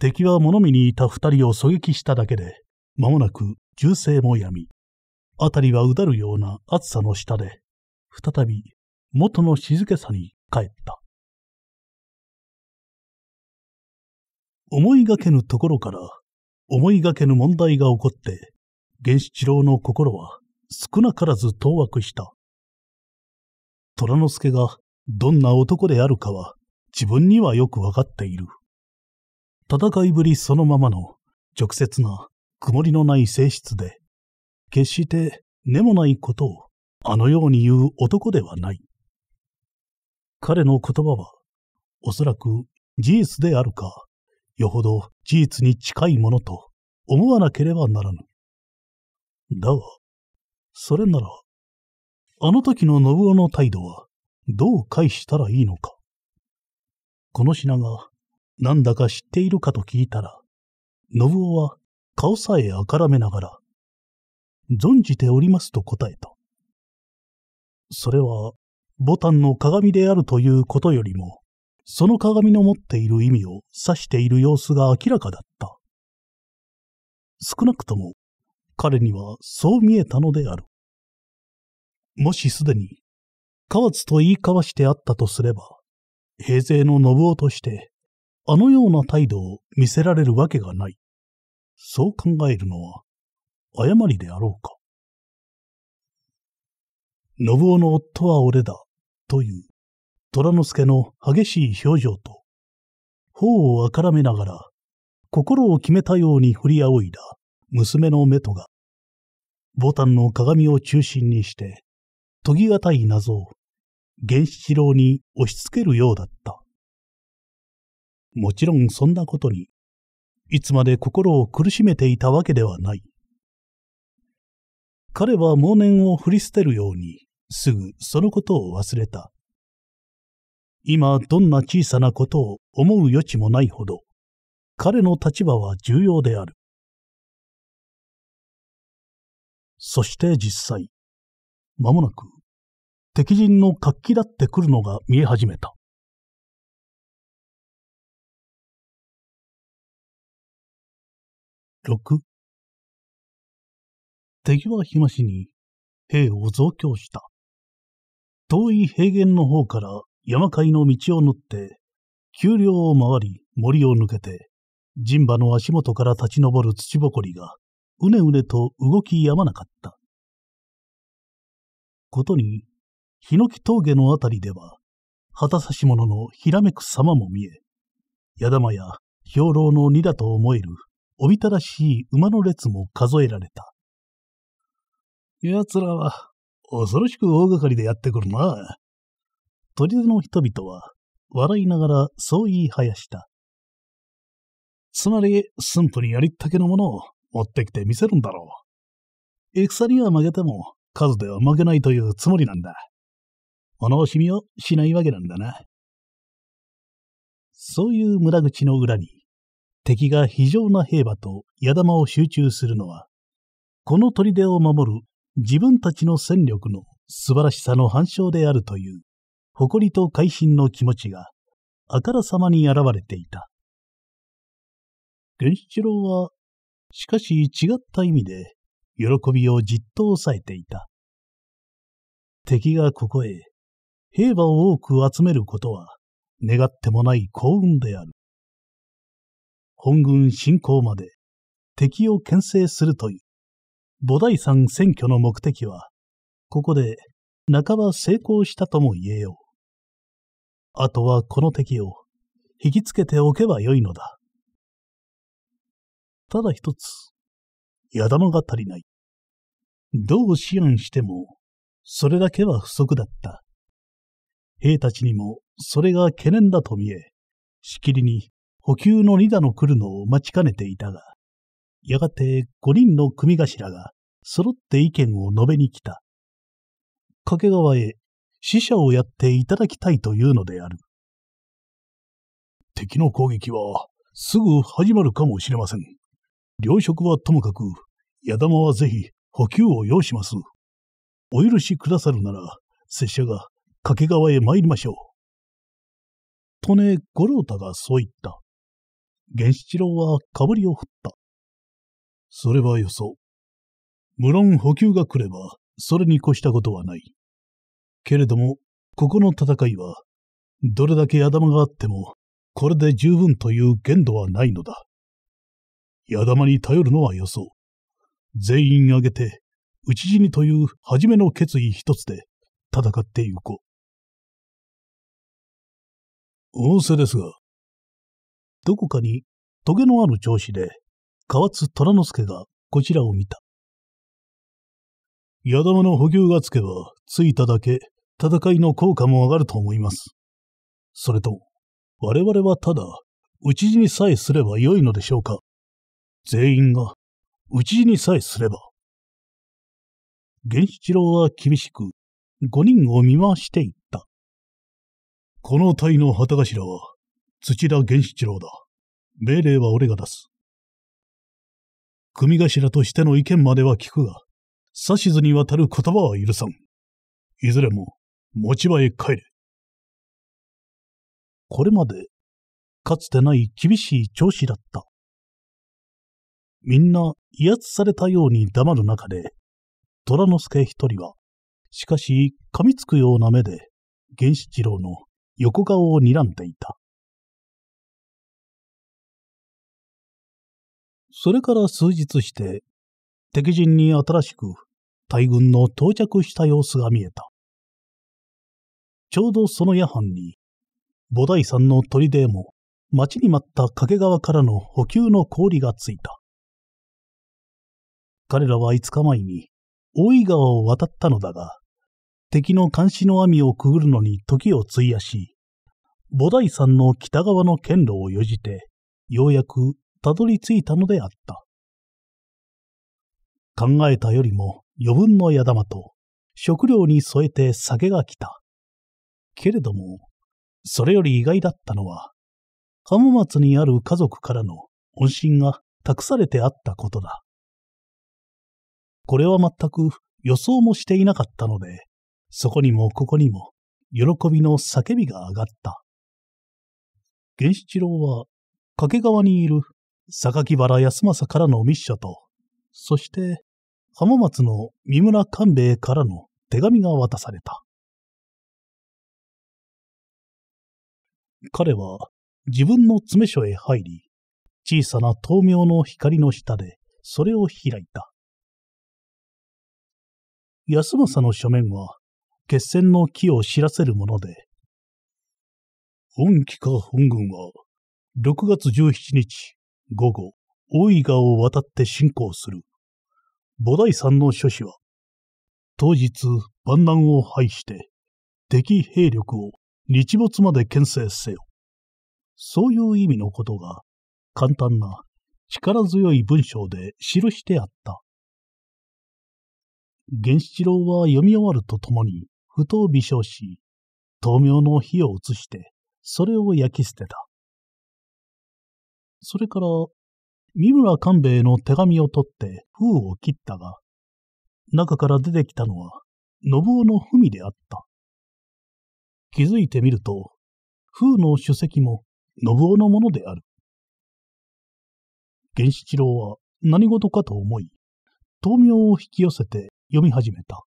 敵は物見にいた二人を狙撃しただけで、間もなく銃声もやみ、辺りはうだるような暑さの下で、再び元の静けさに帰った。
思いがけぬところから
思いがけぬ問題が起こって、原七治郎の心は少なからず当惑した。虎之助がどんな男であるかは自分にはよくわかっている。戦いぶりそのままの直接な曇りのない性質で、決して根もないことをあのように言う男ではない。彼の言葉はおそらく事実であるかよほど事実に近いものと思わなければならぬ。だが、それなら、あの時の信夫の態度はどう返したらいいのか。この品がなんだか知っているかと聞いたら、信夫は顔さえあからめながら、存じておりますと答えた。それは、ボタンの鏡であるということよりも、その鏡の持っている意味を指している様子が明らかだった。少なくとも彼にはそう見えたのである。もしすでに河津と言い交わしてあったとすれば、平成の信夫としてあのような態度を見せられるわけがない。そう考えるのは誤りであろうか。信夫の夫は俺だという虎之助の激しい表情と、頬をあからめながら、心を決めたように振り仰いだ娘の目とが、ボタンの鏡を中心にして、研ぎ難い謎を、源七郎に押し付けるようだった。もちろんそんなことに、いつまで心を苦しめていたわけではない。彼は盲念を振り捨てるように、すぐそのことを忘れた。今どんな小さなことを思う余地もないほど、彼の立場は重要
である。そして実際、まもなく敵陣の活気だってくるのが見え始めた。6敵は日増しに兵
を増強した。遠い平原の方から山海の道を縫って、丘陵を回り森を抜けて、陣馬の足元から立ち上る土ぼこりが、うねうねと動きやまなかった。ことに、ヒノキ峠のあたりでは、旗差し者のひらめく様も見え、矢玉や兵糧の荷だと思える、おびただしい馬の列も数えられた。奴らは、恐ろしく大掛かりでやってくるな。砦の人々は、笑いながらそう言いはやした。つまり、駿府にやりったけのものを持ってきてみせるんだろう。戦には負けても、数では負けないというつもりなんだ。お惜しみをしないわけなんだな。そういう村口の裏に、敵が非常な兵馬と矢玉を集中するのは、この砦を守る自分たちの戦力の素晴らしさの反証であるという誇りと会心の気持ちが、あからさまに現れていた。源七郎は、しかし違った意味で、喜びをじっと抑えていた。敵がここへ、兵馬を多く集めることは、願ってもない幸運である。本軍侵攻まで、敵を牽制するという、菩提山選挙の目的は、ここで半ば成功したとも言えよう。あとはこの敵を引きつけておけばよいのだ。ただ一つ、矢玉が足りない。どう思案しても、それだけは不足だった。兵たちにもそれが懸念だと見え、しきりに補給のダ打の来るのを待ちかねていたが、やがて五人の組頭が揃って意見を述べに来た。掛川へ死者をやっていただきたいというのである。敵の攻撃はすぐ始まるかもしれません。糧食はともかく、矢玉はぜひ補給を要します。お許しくださるなら、拙者が掛川へ参りましょう。とね、五郎太がそう言った。源七郎はかぶりを振った。それはよそ無論補給が来れば、それに越したことはない。けれども、ここの戦いは、どれだけ矢玉があっても、これで十分という限度はないのだ。矢玉に頼るのはよそう。全員挙げて、討ち死にという初めの決意一つで戦ってゆこ
う。仰せですが、どこかにトゲのある調子で、
河津虎之助がこちらを見た。矢玉の補給がつけば、ついただけ、戦いの効果も上がると思います。それと、我々はただ、討ち死にさえすればよいのでしょうか全員が、討ち死にさえすれば。源七郎は厳しく、五人を見回していった。この隊の旗頭は、土田源七郎だ。命令は俺が出す。組頭としての意見までは聞くが、指図にわたる言葉は許さん。いずれも、持ち場へ帰れ。これまで、かつてない厳しい調子だった。みんな威圧されたように黙る中で、虎之助一人は、しかし噛みつくような目で、源七郎の横顔を睨
んでいた。そ
れから数日して、敵陣に新しく大軍の到着した様子が見えた。ちょうどその夜半に、菩提山の砦も待ちに待った掛川からの補給の氷がついた。彼らは5日前に大井川を渡ったのだが、敵の監視の網をくぐるのに時を費やし、菩提山の北側の剣路をよじて、ようやくたどり着いたのであった。考えたよりも余分の矢玉と食料に添えて酒が来た。けれども、それより意外だったのは、浜松にある家族からの恩信が託されてあったことだ。これは全く予想もしていなかったので、そこにもここにも喜びの叫びが上がった。源七郎は掛川にいる榊原康政からのミッションと、そして浜松の三村官兵衛からの
手紙が渡された。
彼は自分の詰め所へ入り、小さな灯明の光の下でそれを開いた。安政の書面は決戦の機を知らせるもので、本機か本軍は6月17日午後、大井川を渡って進行する。菩提山の諸子は、当日万難を排して、敵兵力を日没まで牽制せよ。そういう意味のことが、簡単な力強い文章で記してあった。源七郎は読み終わるとともに、ふと微笑し、灯明の火を移して、それを焼き捨てた。それから三村官兵衛の手紙を取って封を切ったが、中から出てきたのは、信夫の文であった。気づいてみると、封の主席も、信夫のものである。源七郎は何事かと思い、豆苗を引き寄せて読み始めた。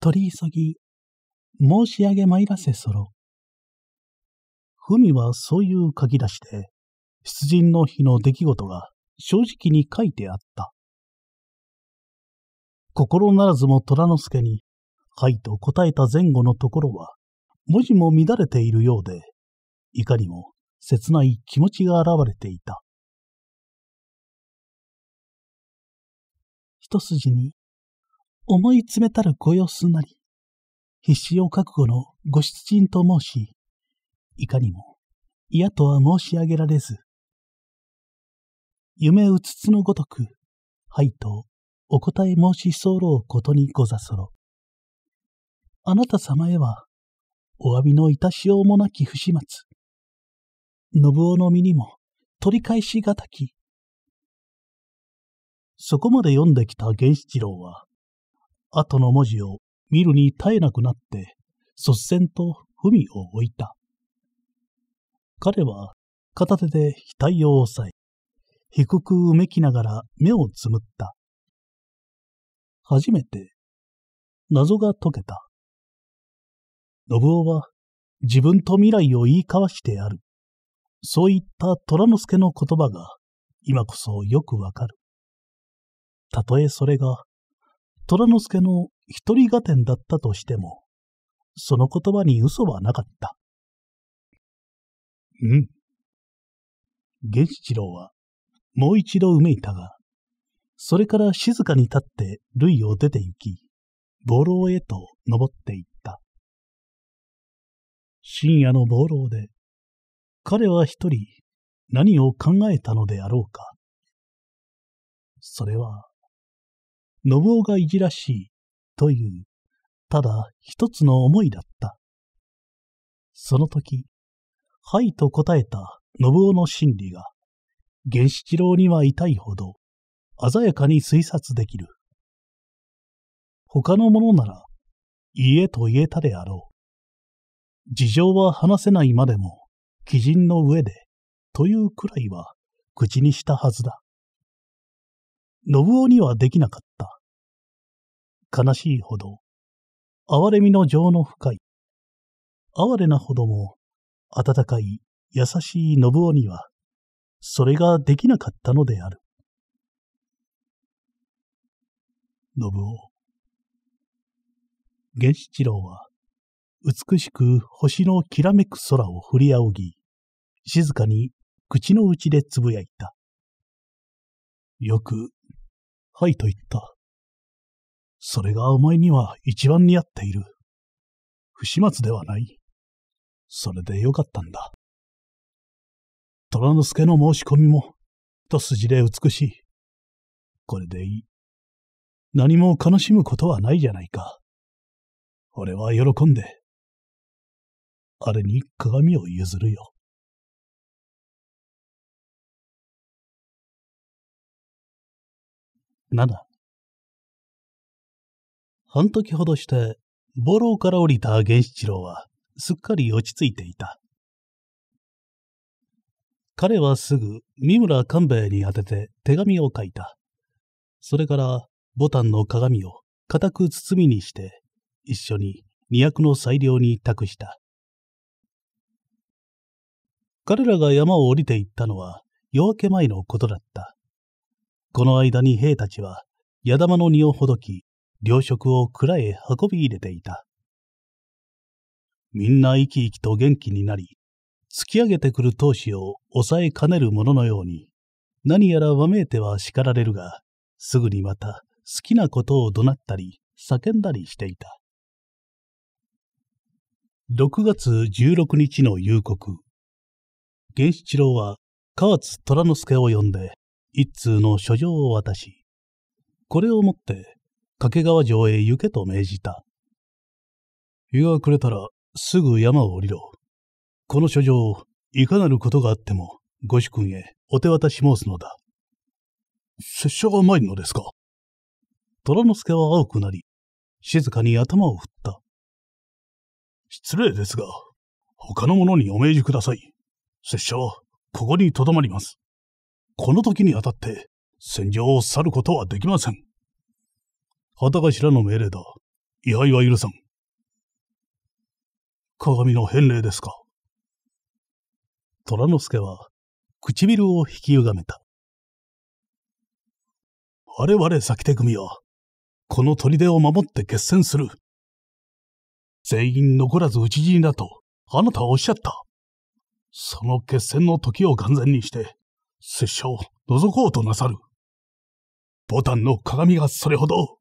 取り急ぎ、申し上げまいらせそろ。ふみはそういう書き出しで、
出陣の日の出来事が正直に書いてあった。心ならずも虎之助に、はいと答えた前後のところは、文字も乱れているようで、いかにも切ない気持ちが現
れていた。一
筋に、思い詰めたるご様子なり、必死を覚悟のご出陣と申し、いかにも、嫌とは申し上げられず。夢うつつのごとく、はいとお答え申し候ことにござそろ。あなた様へは、お詫びのいたしようもなき不始末。信夫の身にも取り返しがたき。そこまで読んできた源七郎は、後の文字を見るに耐えなくなって、率先と文を置いた。彼は片手で額を押さえ、低くうめきながら目をつむった。
初めて、謎が解けた。
信夫は自分と未来を言い交わしてやる。そういった虎之助の言葉が今こそよくわかる。たとえそれが虎之助の一人合点だったとしても、その言
葉に嘘はなかった。うん。
源七郎は、もう一度うめいたが、それから静かに立って類を出て行き、暴浪へと登っていった。
深夜の暴浪で、彼は一人何を考えたのであろうか。それは、
信夫がいじらしいという、ただ一つの思いだった。その時、はいと答えた信夫の心理が、源七郎には痛いほど、鮮やかに推察できる。他の者なら、家と言えたであろう。事情は話せないまでも、鬼人の上で、というくらいは、口にしたはずだ。信夫にはできなかった。
悲しいほど、哀れみの情の深い、
哀れなほども温かい、優しい信夫には、それができなかったのである。信夫。源七郎は、美しく星のきらめく空を振り仰ぎ、静かに口の内でつぶやいた。よく、はいと言った。
それがお前には一番似合っている。不始末ではない。それでよかったんだ。虎之助の申し込みも、と筋で美しい。これでいい。何も悲しむことはないじゃないか。俺は喜んで。あれに鏡を譲るよ。七。半時ほどして、ボローから降りた源七郎
は、すっかり落ち着いていた。彼はすぐ三村官兵衛に宛てて手紙を書いた。それからボタンの鏡を固く包みにして一緒に二役の裁量に託した。彼らが山を降りていったのは夜明け前のことだった。この間に兵たちは矢玉の荷をほどき、糧食を蔵へ運び入れていた。みんな生き生きと元気になり、突き上げてくる闘志を抑えかねるもののように、何やらわめいては叱られるが、すぐにまた好きなことを怒鳴ったり、叫んだりしていた。6月16日の夕刻、源七郎は河津虎之助を呼んで、一通の書状を渡し、これをもって掛川城へ行けと命じた。日が暮れたらすぐ山を降りろ。この書状、いかなることがあっても、ご主君へお手渡し申すのだ。拙者が参るのですか虎之助は青くなり、静かに頭を振った。失礼ですが、他の者にお命じください。拙者は、ここに留まります。この時にあたって、戦場を去ることはできません。旗頭の命令だ。位牌は許さん。鏡の返礼ですか。虎之助は、唇を引きゆがめた。我々先手組は、この砦を守って決戦する。全員残らず討ち死にだと、あなたはおっしゃった。その決戦の時を完全にして、拙者を覗こうとなさる。ボタンの鏡がそれほど。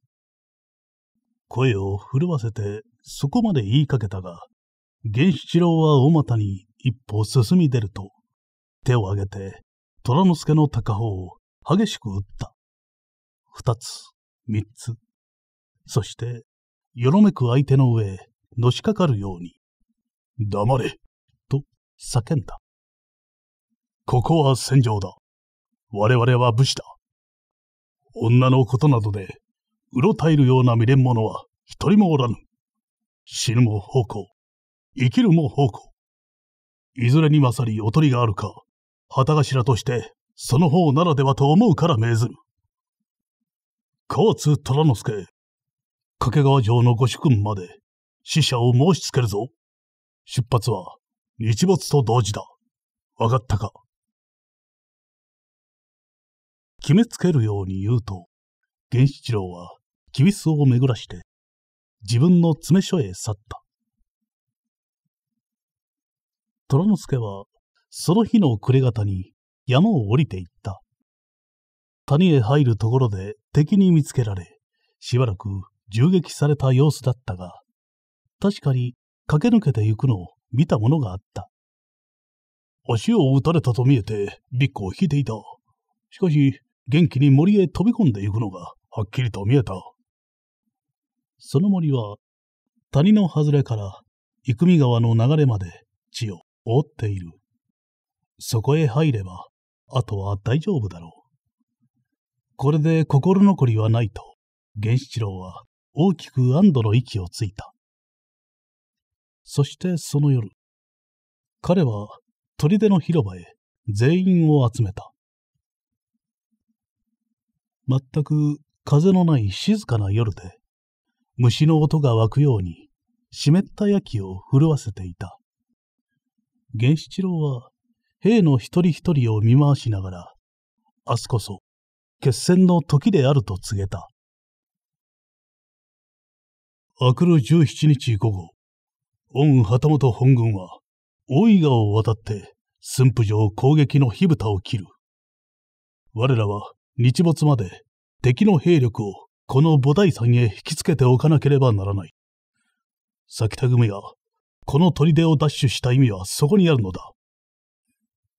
声を震わせて、そこまで言いかけたが、源七郎は大又に一歩進み出ると、手を挙げて、虎之助の高砲を激しく打った。二つ、三つ。そして、よろめく相手の上、のしかかるように、黙れと叫んだ。ここは戦場だ。我々は武士だ。女のことなどで、うろたえるような未練者は一人もおらぬ。死ぬも方向。生きるも奉公。いずれに勝り劣りがあるか、旗頭としてその方ならではと思うから命ずる。河津虎之助、掛川城のご主君まで死者を申し付けるぞ。出発は日没と同時だ。わかったか
決めつけるように言うと、源七郎は、
キビスを巡らして、自分の詰め所へ去った。虎之助は、その日の暮れ方に山を降りていった。谷へ入るところで敵に見つけられ、しばらく銃撃された様子だったが、確かに駆け抜けてゆくのを見たものがあった。足を撃たれたと見えて、ビッグを引いていた。しかし、元気に森へ飛び込んでいくのがはっきりと見えた。その森は、谷の外れから生見川の流れまで地を覆っている。そこへ入れば、あとは大丈夫だろう。これで心残りはないと、源七郎は大きく安堵の息をついた。そしてその夜、彼は砦の広場へ全員を集めた。全く風のない静かな夜で、虫の音が湧くように湿った焼きを震わせていた。源七郎は、兵の一人一人を見回しながら、明日こそ、決戦の時であると告げた。明くる17日午後、御旗本本軍は、大井川を渡って、駿府城攻撃の火蓋を切る。我らは、日没まで、敵の兵力を、この菩提山へ引きつけておかなければならない。先田組が、この砦を奪取した意味はそこにあるのだ。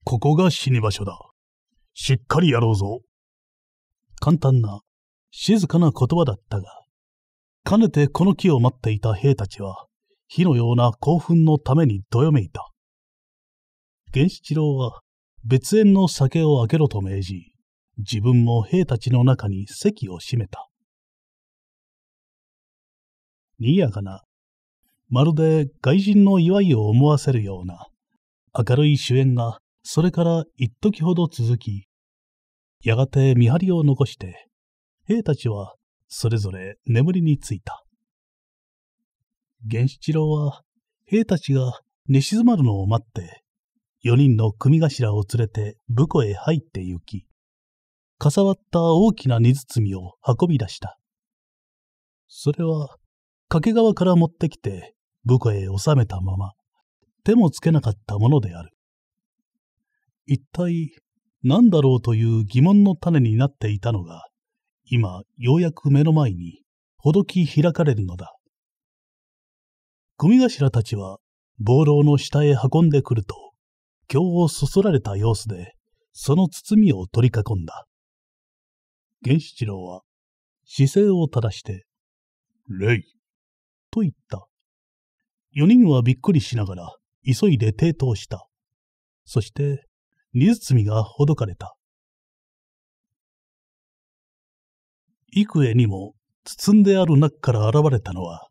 ここが死に場所だ。しっかりやろうぞ。簡単な、静かな言葉だったが、かねてこの木を待っていた兵たちは、火のような興奮のためにどよめいた。源七郎は別園の酒を開けろと命じ、自分も兵たちの中に席を占めた。にやかなまるで外人の祝いを思わせるような、明るい主演が、それから一時ほど続き、やがて見張りを残して、兵たちはそれぞれ眠りについた。源七郎は、兵たちが寝静まるのを待って、4人の組頭を連れて武庫へ入って行き、かさわった大きな荷包みを運び出した。それは、掛川から持ってきて、部下へ収めたまま、手もつけなかったものである。一体何だろうという疑問の種になっていたのが、今ようやく目の前にほどき開かれるのだ。組頭たちは暴浪の下へ運んでくると、興をそそられた様子で、その包みを取り囲んだ。源七郎は姿勢を正して、礼と言った。4人はびっくりしながら、急いで抵当した。そして、荷包がほ
どかれた。幾重にも
包んである中から現れたのは、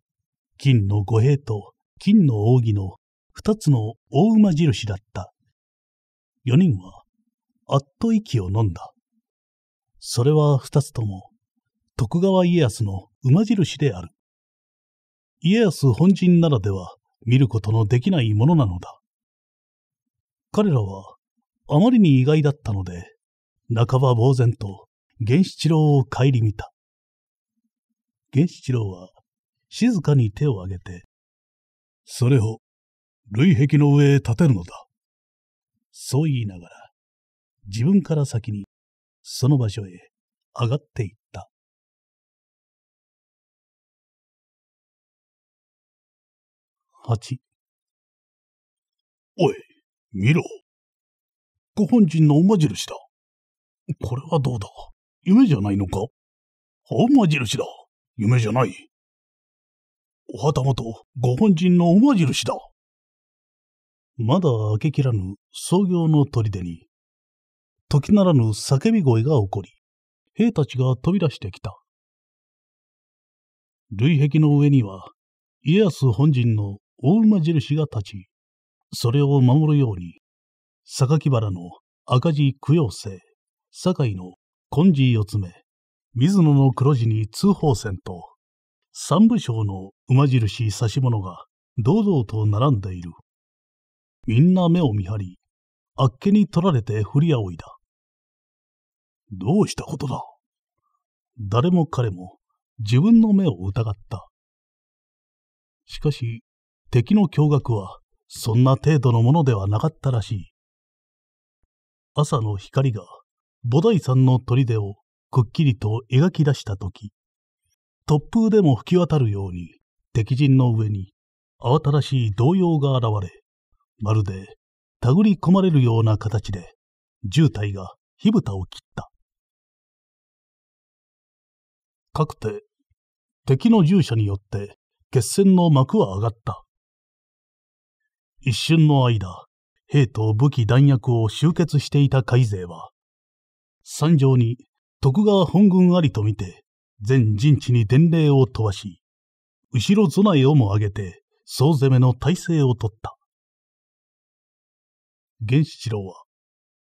金の五兵と金の扇の二つの大馬印だった。四人は、あっと息を飲んだ。それは二つとも、徳川家康の馬印である。家康本人ならでは見ることのできないものなのだ。彼らはあまりに意外だったので、半ば呆然と源七郎を顧みた。源七郎は静かに手を挙げて、それを類壁の上へ立てるのだ。そう言いながら、
自分から先にその場所へ上がっていった。8。おい、見ろ。ご本人の馬印だ。これはどうだ夢じゃないのか馬印だ。夢じゃない。おはたま本、ご本人の馬印だ。
まだ開けきらぬ創業の砦に、時ならぬ叫び声が起こり、兵たちが飛び出してきた。累壁の上には、家康本陣の大馬印が立ち、それを守るように、榊原の赤字供養生、堺の金字四つ目、水野の黒字に通報船と、三部将の馬印指物が堂々と並んでいる。みんな目を見張り、あっけに取られて振り仰いだ。どうしたことだ誰も彼も自分の目を疑った。しかし、敵の驚愕はそんな程度のものではなかったらしい。朝の光が菩提山の砦をくっきりと描き出した時、突風でも吹き渡るように敵陣の上に慌ただしい動揺が現れ、まるで手繰り込まれるような形で渋滞
が火蓋を切った。かくて
敵の従者によって決戦の幕は上がった。一瞬の間、兵と武器弾薬を集結していた海勢は、山上に徳川本軍ありとみて、全陣地に伝令を飛ばし、後ろ備えをも上げて、総攻めの体制をとった。源七郎は、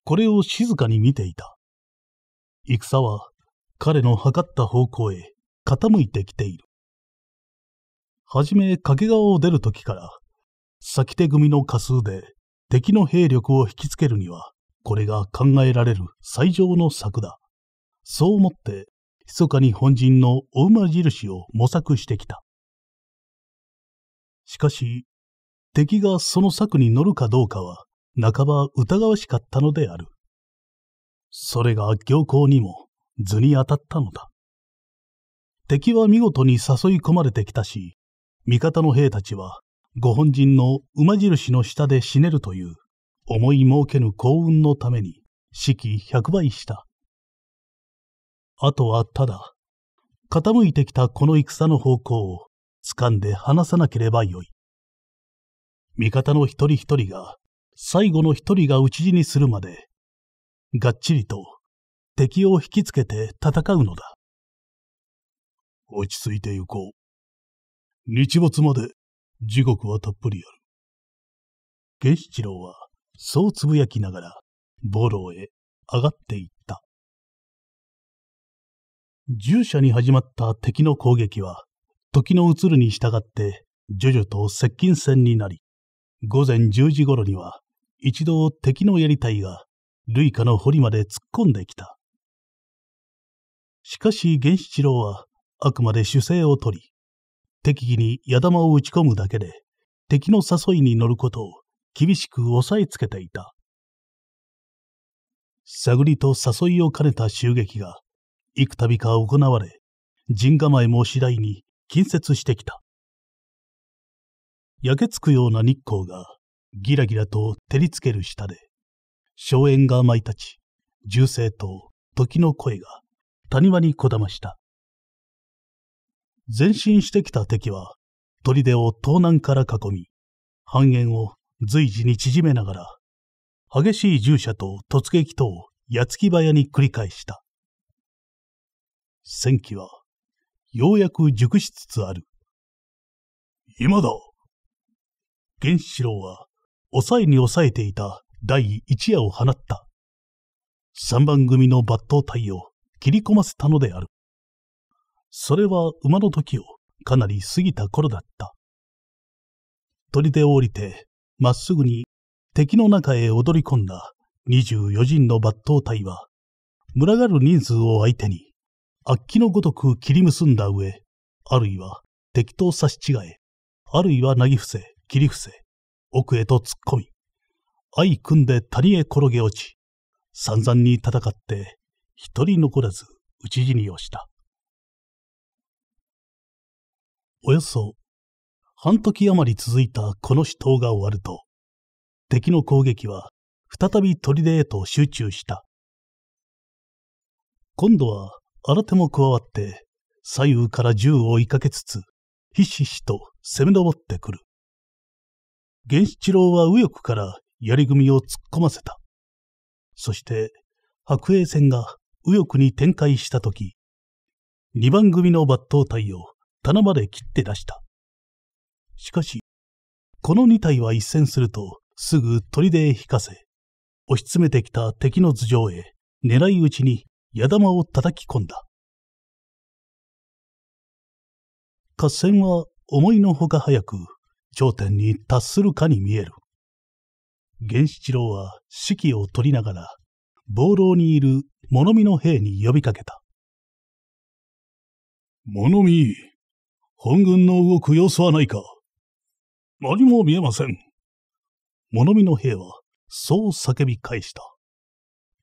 これを静かに見ていた。戦は、彼の測った方向へ傾いてきている。はじめ掛川を出るときから、先手組の過数で敵の兵力を引きつけるには、これが考えられる最上の策だ。そう思って、密かに本陣のお馬印を模索してきた。しかし、敵がその策に乗るかどうかは、半ば疑わしかったのである。それが行幸にも図に当たったのだ。敵は見事に誘い込まれてきたし、味方の兵たちはご本人の馬印の下で死ねるという、思い儲けぬ幸運のために、四季100倍した。あとはただ、傾いてきたこの戦の方向を、掴んで離さなければよい。味方の一人一人が、最後の一人が討ち死にするまで、がっちりと敵を引きつけて戦うのだ。落ち着いて行こう。日没まで時刻はたっぷりある。下七郎は、そうつぶやきながら、ボロへ上がっていった。従者に始まった敵の攻撃は、時の移るに従って、徐々と接近戦になり、午前10時頃には、一度敵のやりたいが、類カの堀まで突っ込んできた。しかし、源七郎は、あくまで守勢を取り、適宜に矢玉を打ち込むだけで、敵の誘いに乗ることを厳しく押さえつけていた。探りと誘いを兼ねた襲撃が、幾度か行われ、陣構えも次第に近接してきた。焼けつくような日光が、ギラギラと照りつける下で、荘園が舞い立ち、銃声と時の声が谷間にこだました。前進してきた敵は、砦を東南から囲み、半円を随時に縮めながら、激しい従者と突撃等を矢つき早に繰り返した。戦機は、ようやく熟しつつある。今だ原四郎は、抑えに抑えていた第一夜を放った。三番組の抜刀隊を切り込ませたのである。それは馬の時をかなり過ぎた頃だった。砦を降りて、まっすぐに敵の中へ踊り込んだ24人の抜刀隊は、群がる人数を相手に、悪鬼のごとく切り結んだ上、あるいは敵と差し違え、あるいはなぎ伏せ、切り伏せ、奥へと突っ込み、相組んで谷へ転げ落ち、散々に戦って、一人残らず討ち死にをした。およそ半時余り続いたこの死闘が終わると、敵の攻撃は再び砦へと集中した。今度は新手も加わって左右から銃を追いかけつつ、ひしひしと攻め上ってくる。源七郎は右翼から槍組を突っ込ませた。そして、白衛戦が右翼に展開したとき、二番組の抜刀隊を棚まで切って出した。しかし、この2体は一戦すると、すぐ砦へ引かせ、押し詰めてきた敵の頭上へ、狙い撃ちに矢玉を叩き込んだ。合戦は思いのほか早く頂点に達するかに見える。源七郎は指揮を取りながら、暴動にいる物見の兵に呼びかけた。物見、本軍の動く様子はないか何も見えません。物見の兵は、そう叫び返した。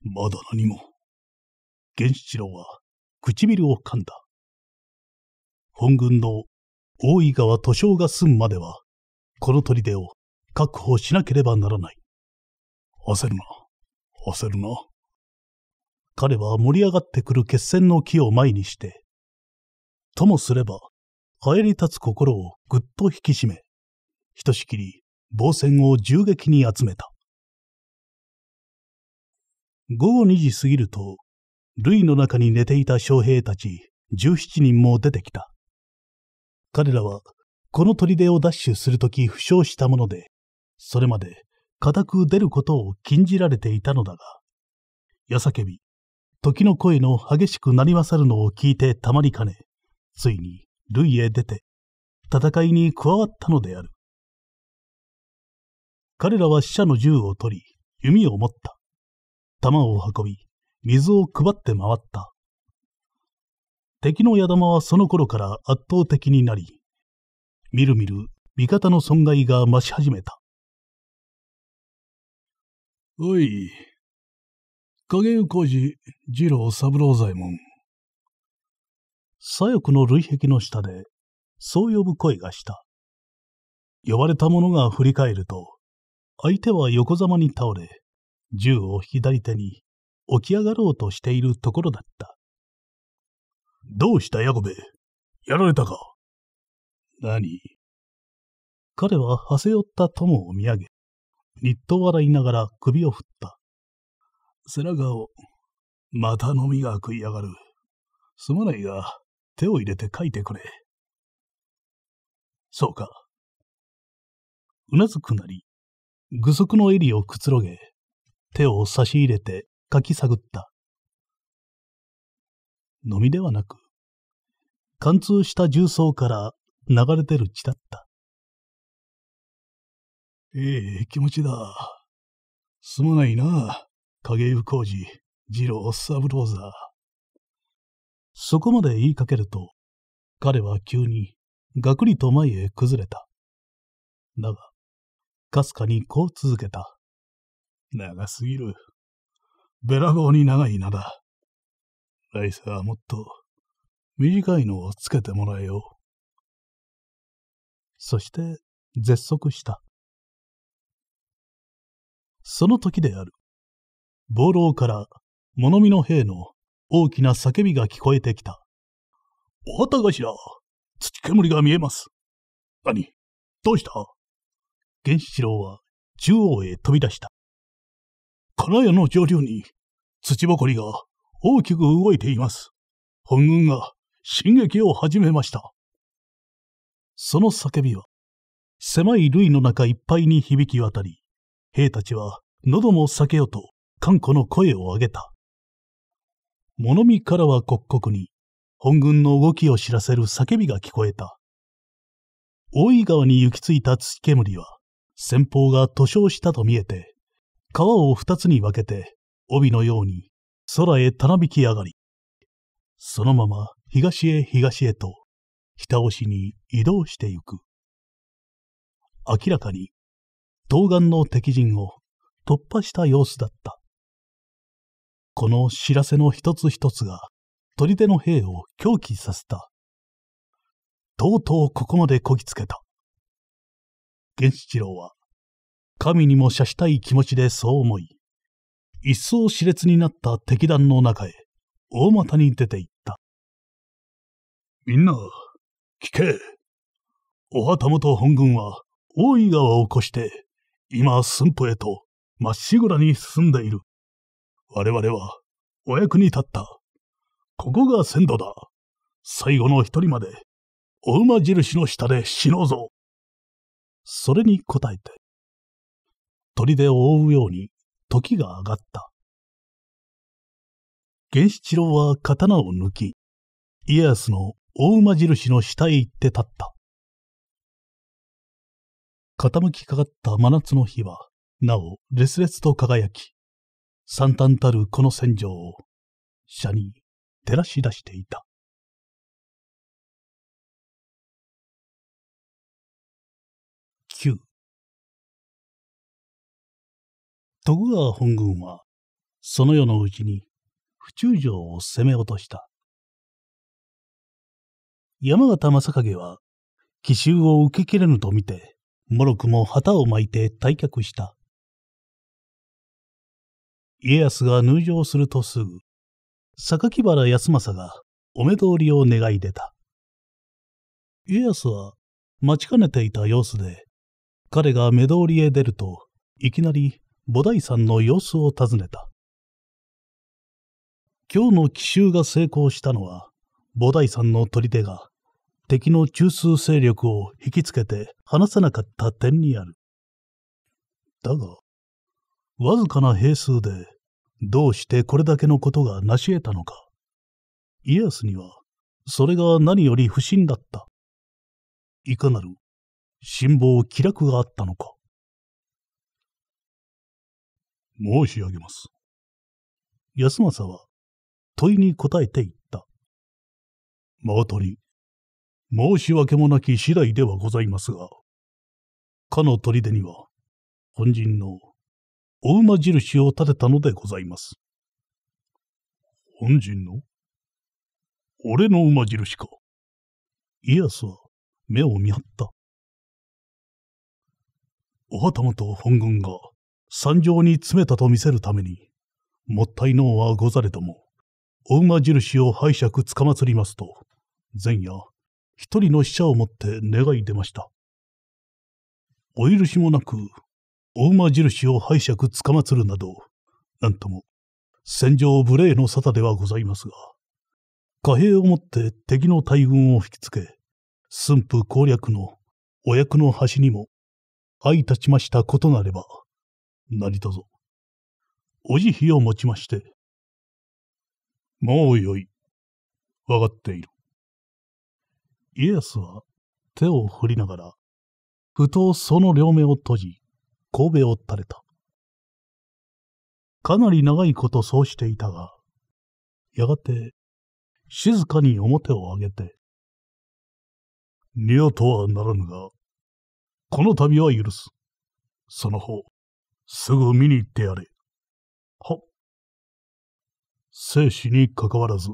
まだ
何も。源七郎は、唇を噛んだ。
本軍の大井川都書が済むまでは、この砦を確保しなければならない。焦るな。焦るな。彼は盛り上がってくる決戦の木を前にして、ともすれば、帰り立つ心をぐっと引き締め、ひとしきり防戦を銃撃に集めた。午後2時過ぎると、るいの中に寝ていた将兵たち17人も出てきた。彼らは、この砦を奪取するとき負傷したもので、それまで固く出ることを禁じられていたのだが、やさけび、時の声の激しくなりまさるのを聞いてたまりかね、ついに類へ出て、戦いに加わったのである。彼らは死者の銃を取り、弓を持った。弾を運び、水を配って回った。敵の矢玉はその頃から圧倒的になり、みるみる味方の損害が増し始めた。
おい、影湯
小路二郎三郎左衛門。左翼の類壁の下で、そう呼ぶ声がした。呼ばれた者が振り返ると、相手は横ざまに倒れ、銃を左手に起き上がろうとしているところだった。どうしたヤコベやられたか何彼ははせよった友を見上げ、にっと笑いながら首を振った。背中を、また飲みが食い上がる。すまないが、手を入れて書いてくれ。そうか。うなずくなり、具足の襟をくつろげ、手を差し入れて書き探った。のみではなく、貫通した重曹から流れてる血だった。ええ気持ちだ。すまないな。影湯工事、二郎三郎座。そこまで言いかけると、彼は急にがくりと前へ崩れた。だが、かすかにこう続けた。長すぎる。べらぼうに長い名だ。来世はもっと短いのをつけても
らえよう。そして絶足した。
その時である。暴老から物見の兵の大きな叫びが聞こえてきた。お旗頭、土煙が見えます。何どうした源四郎は中央へ飛び出した。金谷の上流に土ぼこりが大きく動いています。本軍が進撃を始めました。その叫びは、狭い類の中いっぱいに響き渡り、兵たちは喉も避けようと、頑固の声を上げた。物見からは刻々に、本軍の動きを知らせる叫びが聞こえた。大井川に行き着いた土煙は、先方が塗装したと見えて、川を二つに分けて、帯のように空へたなびき上がり、そのまま東へ東へと、日押しに移動してゆく。明らかに、東岸の敵陣を突破した様子だった。この知らせの一つ一つが、砦の兵を狂気させた。とうとうここまでこぎつけた。源七郎は、神にも射したい気持ちでそう思い、一層熾烈になった敵団の中へ、大股に出て行った。みんな、聞け。お旗本本軍は、大井川を越して、今、駿府へと、まっしぐらに進んでいる。我々は、お役に立った。ここが鮮度だ。最後の一人まで、お馬印の下で死のうぞ。それに応えて、
砦を覆うように時が上がった。源七郎は刀を抜き、家康の大馬印
の下へ行って立った。傾きかかった真夏の日は、なお、烈烈と輝き、惨憺たるこの戦
場を、車に照らし出していた。徳川本軍は、その夜のうちに、
府中城を攻め落とした。山形正景は、奇襲を受けきれぬと見て、もろくも旗を巻いて退却した。家康が入城するとすぐ、榊原康政がお目通りを願い出た。家康は待ちかねていた様子で、彼が目通りへ出ると、いきなり菩提さんの様子を尋ねた。今日の奇襲が成功したのは、菩提さんの取り手が敵の中枢勢力を引きつけて離さなかった点にある。だが、わずかな兵数でどうしてこれだけのことが成し得たのか。家康には、それが何より不審だった。いかなる、辛抱気楽があったのか。
申し上げます。安
政は、問いに答えていった。まとり、申し訳もなき次第ではございますが、かの砦には、本陣のお馬印を立てたのでございます。本人の俺の馬印か。イエスは目を見張った。お旗と本軍が山上に詰めたと見せるために、もったいのうはござれども、お馬印を拝借つかまつりますと、前夜、一人の使者をもって願い出ました。お許しもなく、大馬印を拝借つかまつるなど、なんとも、戦場無礼の沙汰ではございますが、貨幣をもって敵の大軍を引きつけ、駿府攻略のお役の端にも、相立ちましたことなれば、何とぞ、お慈悲をもちまして、もうよい。
わかっている。
家康は手を振りながら、ふとその両目を閉じ、神戸を垂れた。かなり長いことそうしていたが、やがて、静かに表を上げて、
二度とはならぬが、この度は許す。その方、すぐ見に行ってやれ。は。
生死にかかわらず、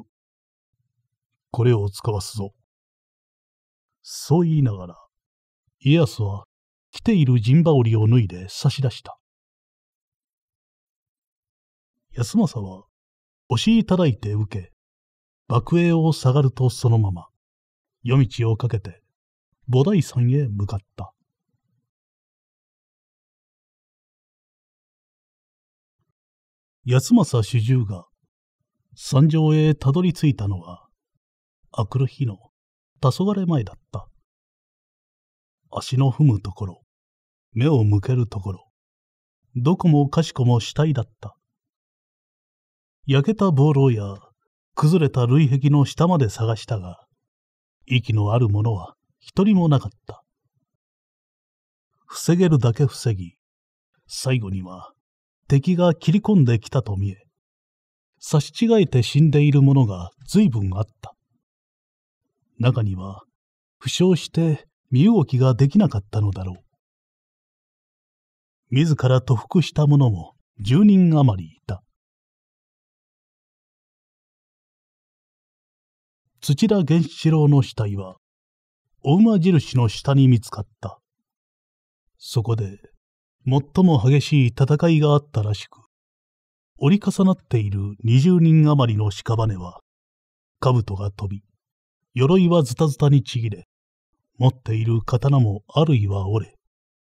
これを使わすぞ。そう言いながら、家康は着ている陣羽織を脱い
で差し出した。安政は、
押しだいて受け、爆栄を下がるとそのまま、夜道をかけて、菩提山へ向かった。
安政主従が
山上へたどり着いたのは、明くる日の黄昏前だった。足の踏むところ、目を向けるところ、どこもかしこも死体だった。焼けたボーや崩れた累壁の下まで探したが、息のあるものは一人もなかった。防げるだけ防ぎ、最後には敵が切り込んできたと見え、差し違えて死んでいるものが随分あった。中には、負傷して身動きができなかったのだろう。
自ら塗服した者も10人余りいた。土田源四郎の死体は、
お馬印の下に見つかった。そこで、最も激しい戦いがあったらしく、折り重なっている20人余りの屍は、兜が飛び、鎧はズタズタにちぎれ、持っている刀もあるいは折れ、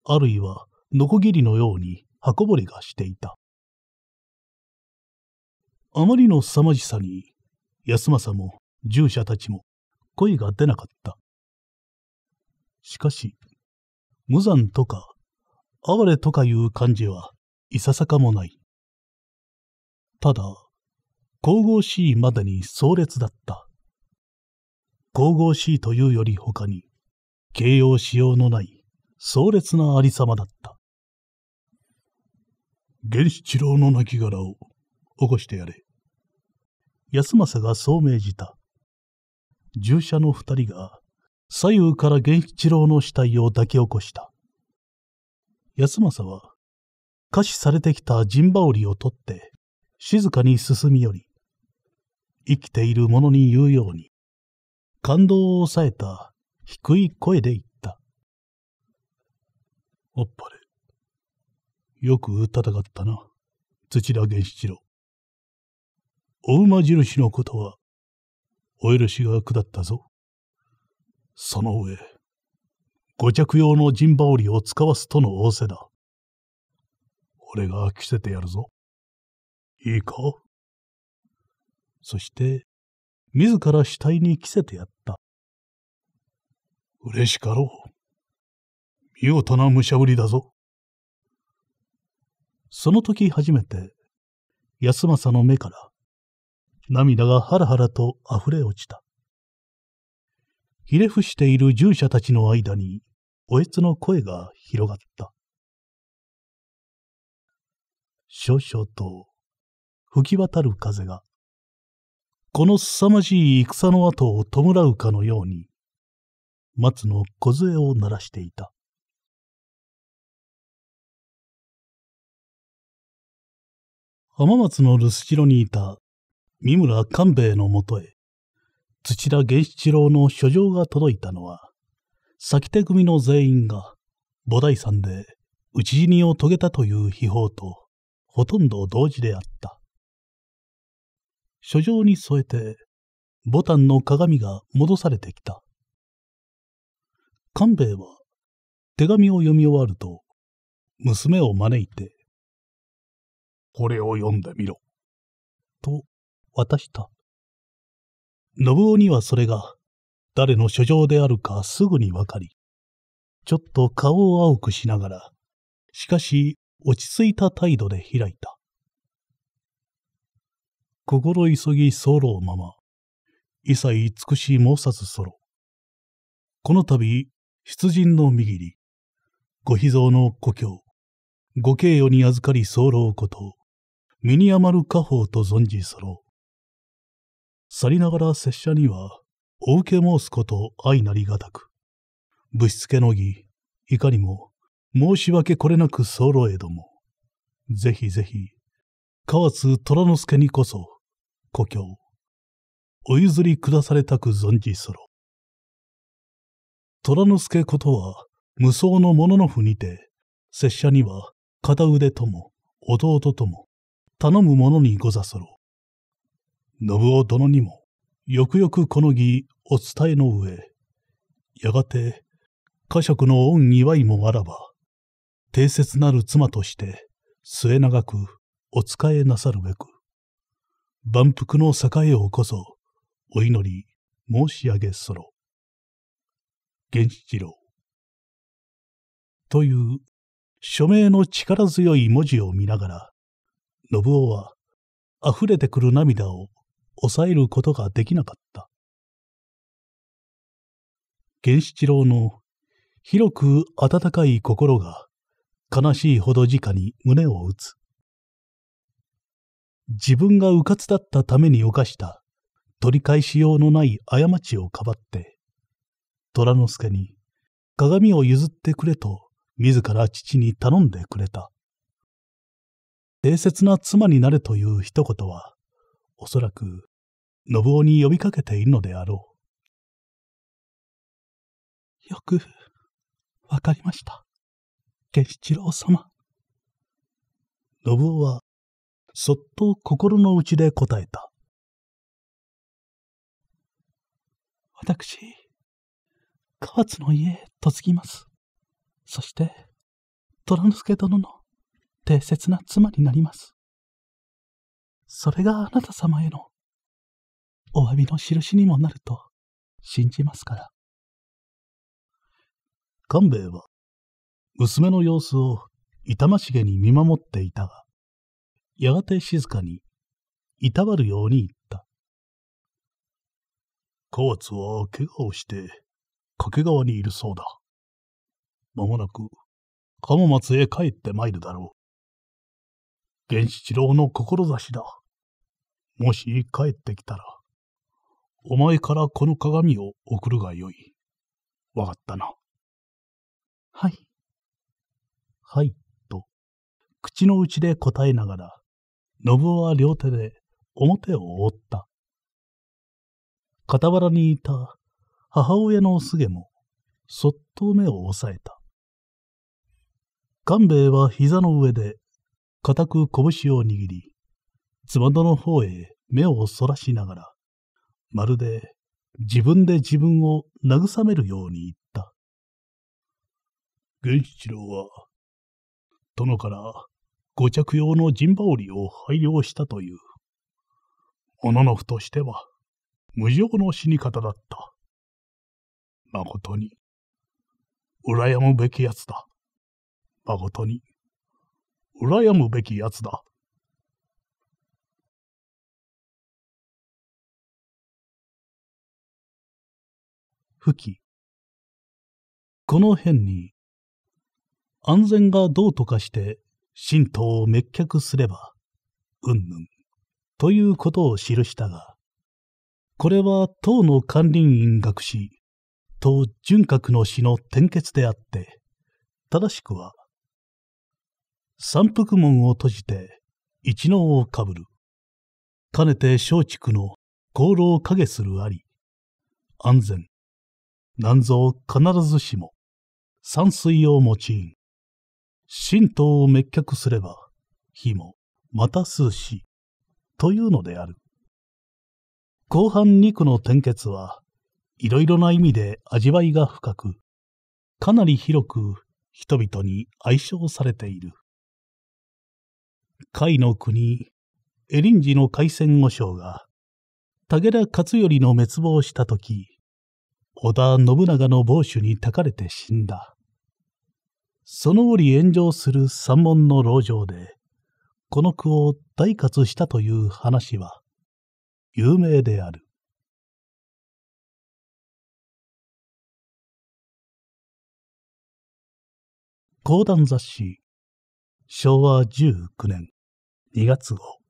あるいはノコギリのように刃こぼれがしていた。あまりの凄まじさに、安政も従者たちも声が出なかった。しかし、無残とか、哀れとかいう感じはいささかもない。ただ、神々しいまでに壮烈だった。神々しいというより他に、形容しようのない壮烈なありさまだった。源七郎の亡骸を起こしてやれ。安政がそう命じた。従者の二人が左右から源七郎の死体を抱き起こした。安政は、下死されてきた陣羽織を取って、静かに進み寄り、生きている者に言うように、感動を抑えた低い声で言った。おっぱれ。よく戦ったな。土田源七郎。お馬印のことは、お許しが下ったぞ。その上、ご着用の陣羽織を使わすとの仰せだ。俺が着せてやるぞ。いいかそして、自ら死体に着せてやった。嬉しかろう。見事な武者ぶりだぞ。その時初めて、安政の目から、涙がハラハラと溢れ落ちた。ひれ伏している従者たちの間に、おえつの声が広がった。少々と吹き渡る風が、この凄まじい戦の後を弔うかのように、
松の小杖を鳴らしていた。浜松の留守城にいた
三村官兵衛のもとへ、土田源七郎の書状が届いたのは、先手組の全員が菩提山で討ち死にを遂げたという秘宝と、ほとんど同時であった。書状に添えて、ボタンの鏡が戻されてきた。官兵衛は、手紙を読み終わると、娘
を招いて、これを読んでみろ。と、
渡した。信夫にはそれが、誰の書状であるかすぐにわかり、ちょっと顔を青くしながら、しかし落ち着いた態度で開いた。心急ぎ候うまま、一切尽し申さず候。この度、出陣の右り、ご秘蔵の故郷、ご敬与に預かり候こと、身に余る家宝と存じそろう。去りながら拙者には、お受け申すこと相なりがたく、ぶしつけの儀、いかにも申し訳これなく候えども、ぜひぜひ、河津虎之助にこそ、故郷、お譲り下されたく存じそろ。虎之助ことは、無双の者の府にて、拙者には片腕とも、弟とも、頼む者にござそろ信夫殿にも、よくよくこの儀お伝えの上、やがて、家職の恩祝いもあらば、定説なる妻として、末永くお仕えなさるべく、万福の栄をこそ、お祈り申し上げそろ。源七郎。という、署名の力強い文字を見ながら、信夫は、溢れてくる涙を抑えることができなかった。源七郎の広く温かい心が悲しいほど直に胸を打つ。自分が迂闊だったために犯した取り返しようのない過ちをかばって、虎之助に鏡を譲ってくれと自ら父に頼んでくれた。礼節な妻になれという一言は、おそらく、信夫に呼びかけているのであろう。よく、わかりました。源七郎様。信夫は、そっと心の内で答えた。私、河津の家へ嫁ぎます。そして、虎之助殿の大切な妻になります。それがあなた様
へのお詫びの印にもなると信じますから。
官兵衛は娘の様子を痛ましげに見守っていたが、やがて静かにいたわるように言った。河津は怪我をして掛川にいるそうだ。まもなく、鴨松へ帰って参るだろう。源七郎の志だ。もし帰ってきたら、お前からこの鏡を送るがよい。わかったな。はい。はい、と、口の内で答えながら、信夫は両手で表を覆った。傍らにいた母親のすげも、そっと目を押さえた。官兵衛は膝の上で固く拳を握り、つどの方へ目をそらしながら、まるで自分で自分を慰めるように言った。源七郎は、殿からご着用の陣羽織を拝領したという。小野のふとしては、無情の死に方だった。まことに、羨むべきやつだ。誠に。羨むべきやつだ。吹き。この辺に、安全がどうとかして、神道を滅却すれば、うんぬん、ということを記したが、これは党の管理員学士、党純格の詩の転結であって、正しくは、三福門を閉じて一能をかぶる。かねて松竹の功労を影するあり、安全、南蔵必ずしも、山水を用い、神道を滅却すれば、火もまた数し、というのである。後半二句の点結は、いろいろな意味で味わいが深く、かなり広く人々に愛称されている。海の国、エリンジの海戦後将が、武田勝頼の滅亡した時、織田信長の暴子にたかれて死んだ。その折炎上する三門の牢城で、この句を大活したという話は、
有名である。講談雑誌、昭和19年。2月号。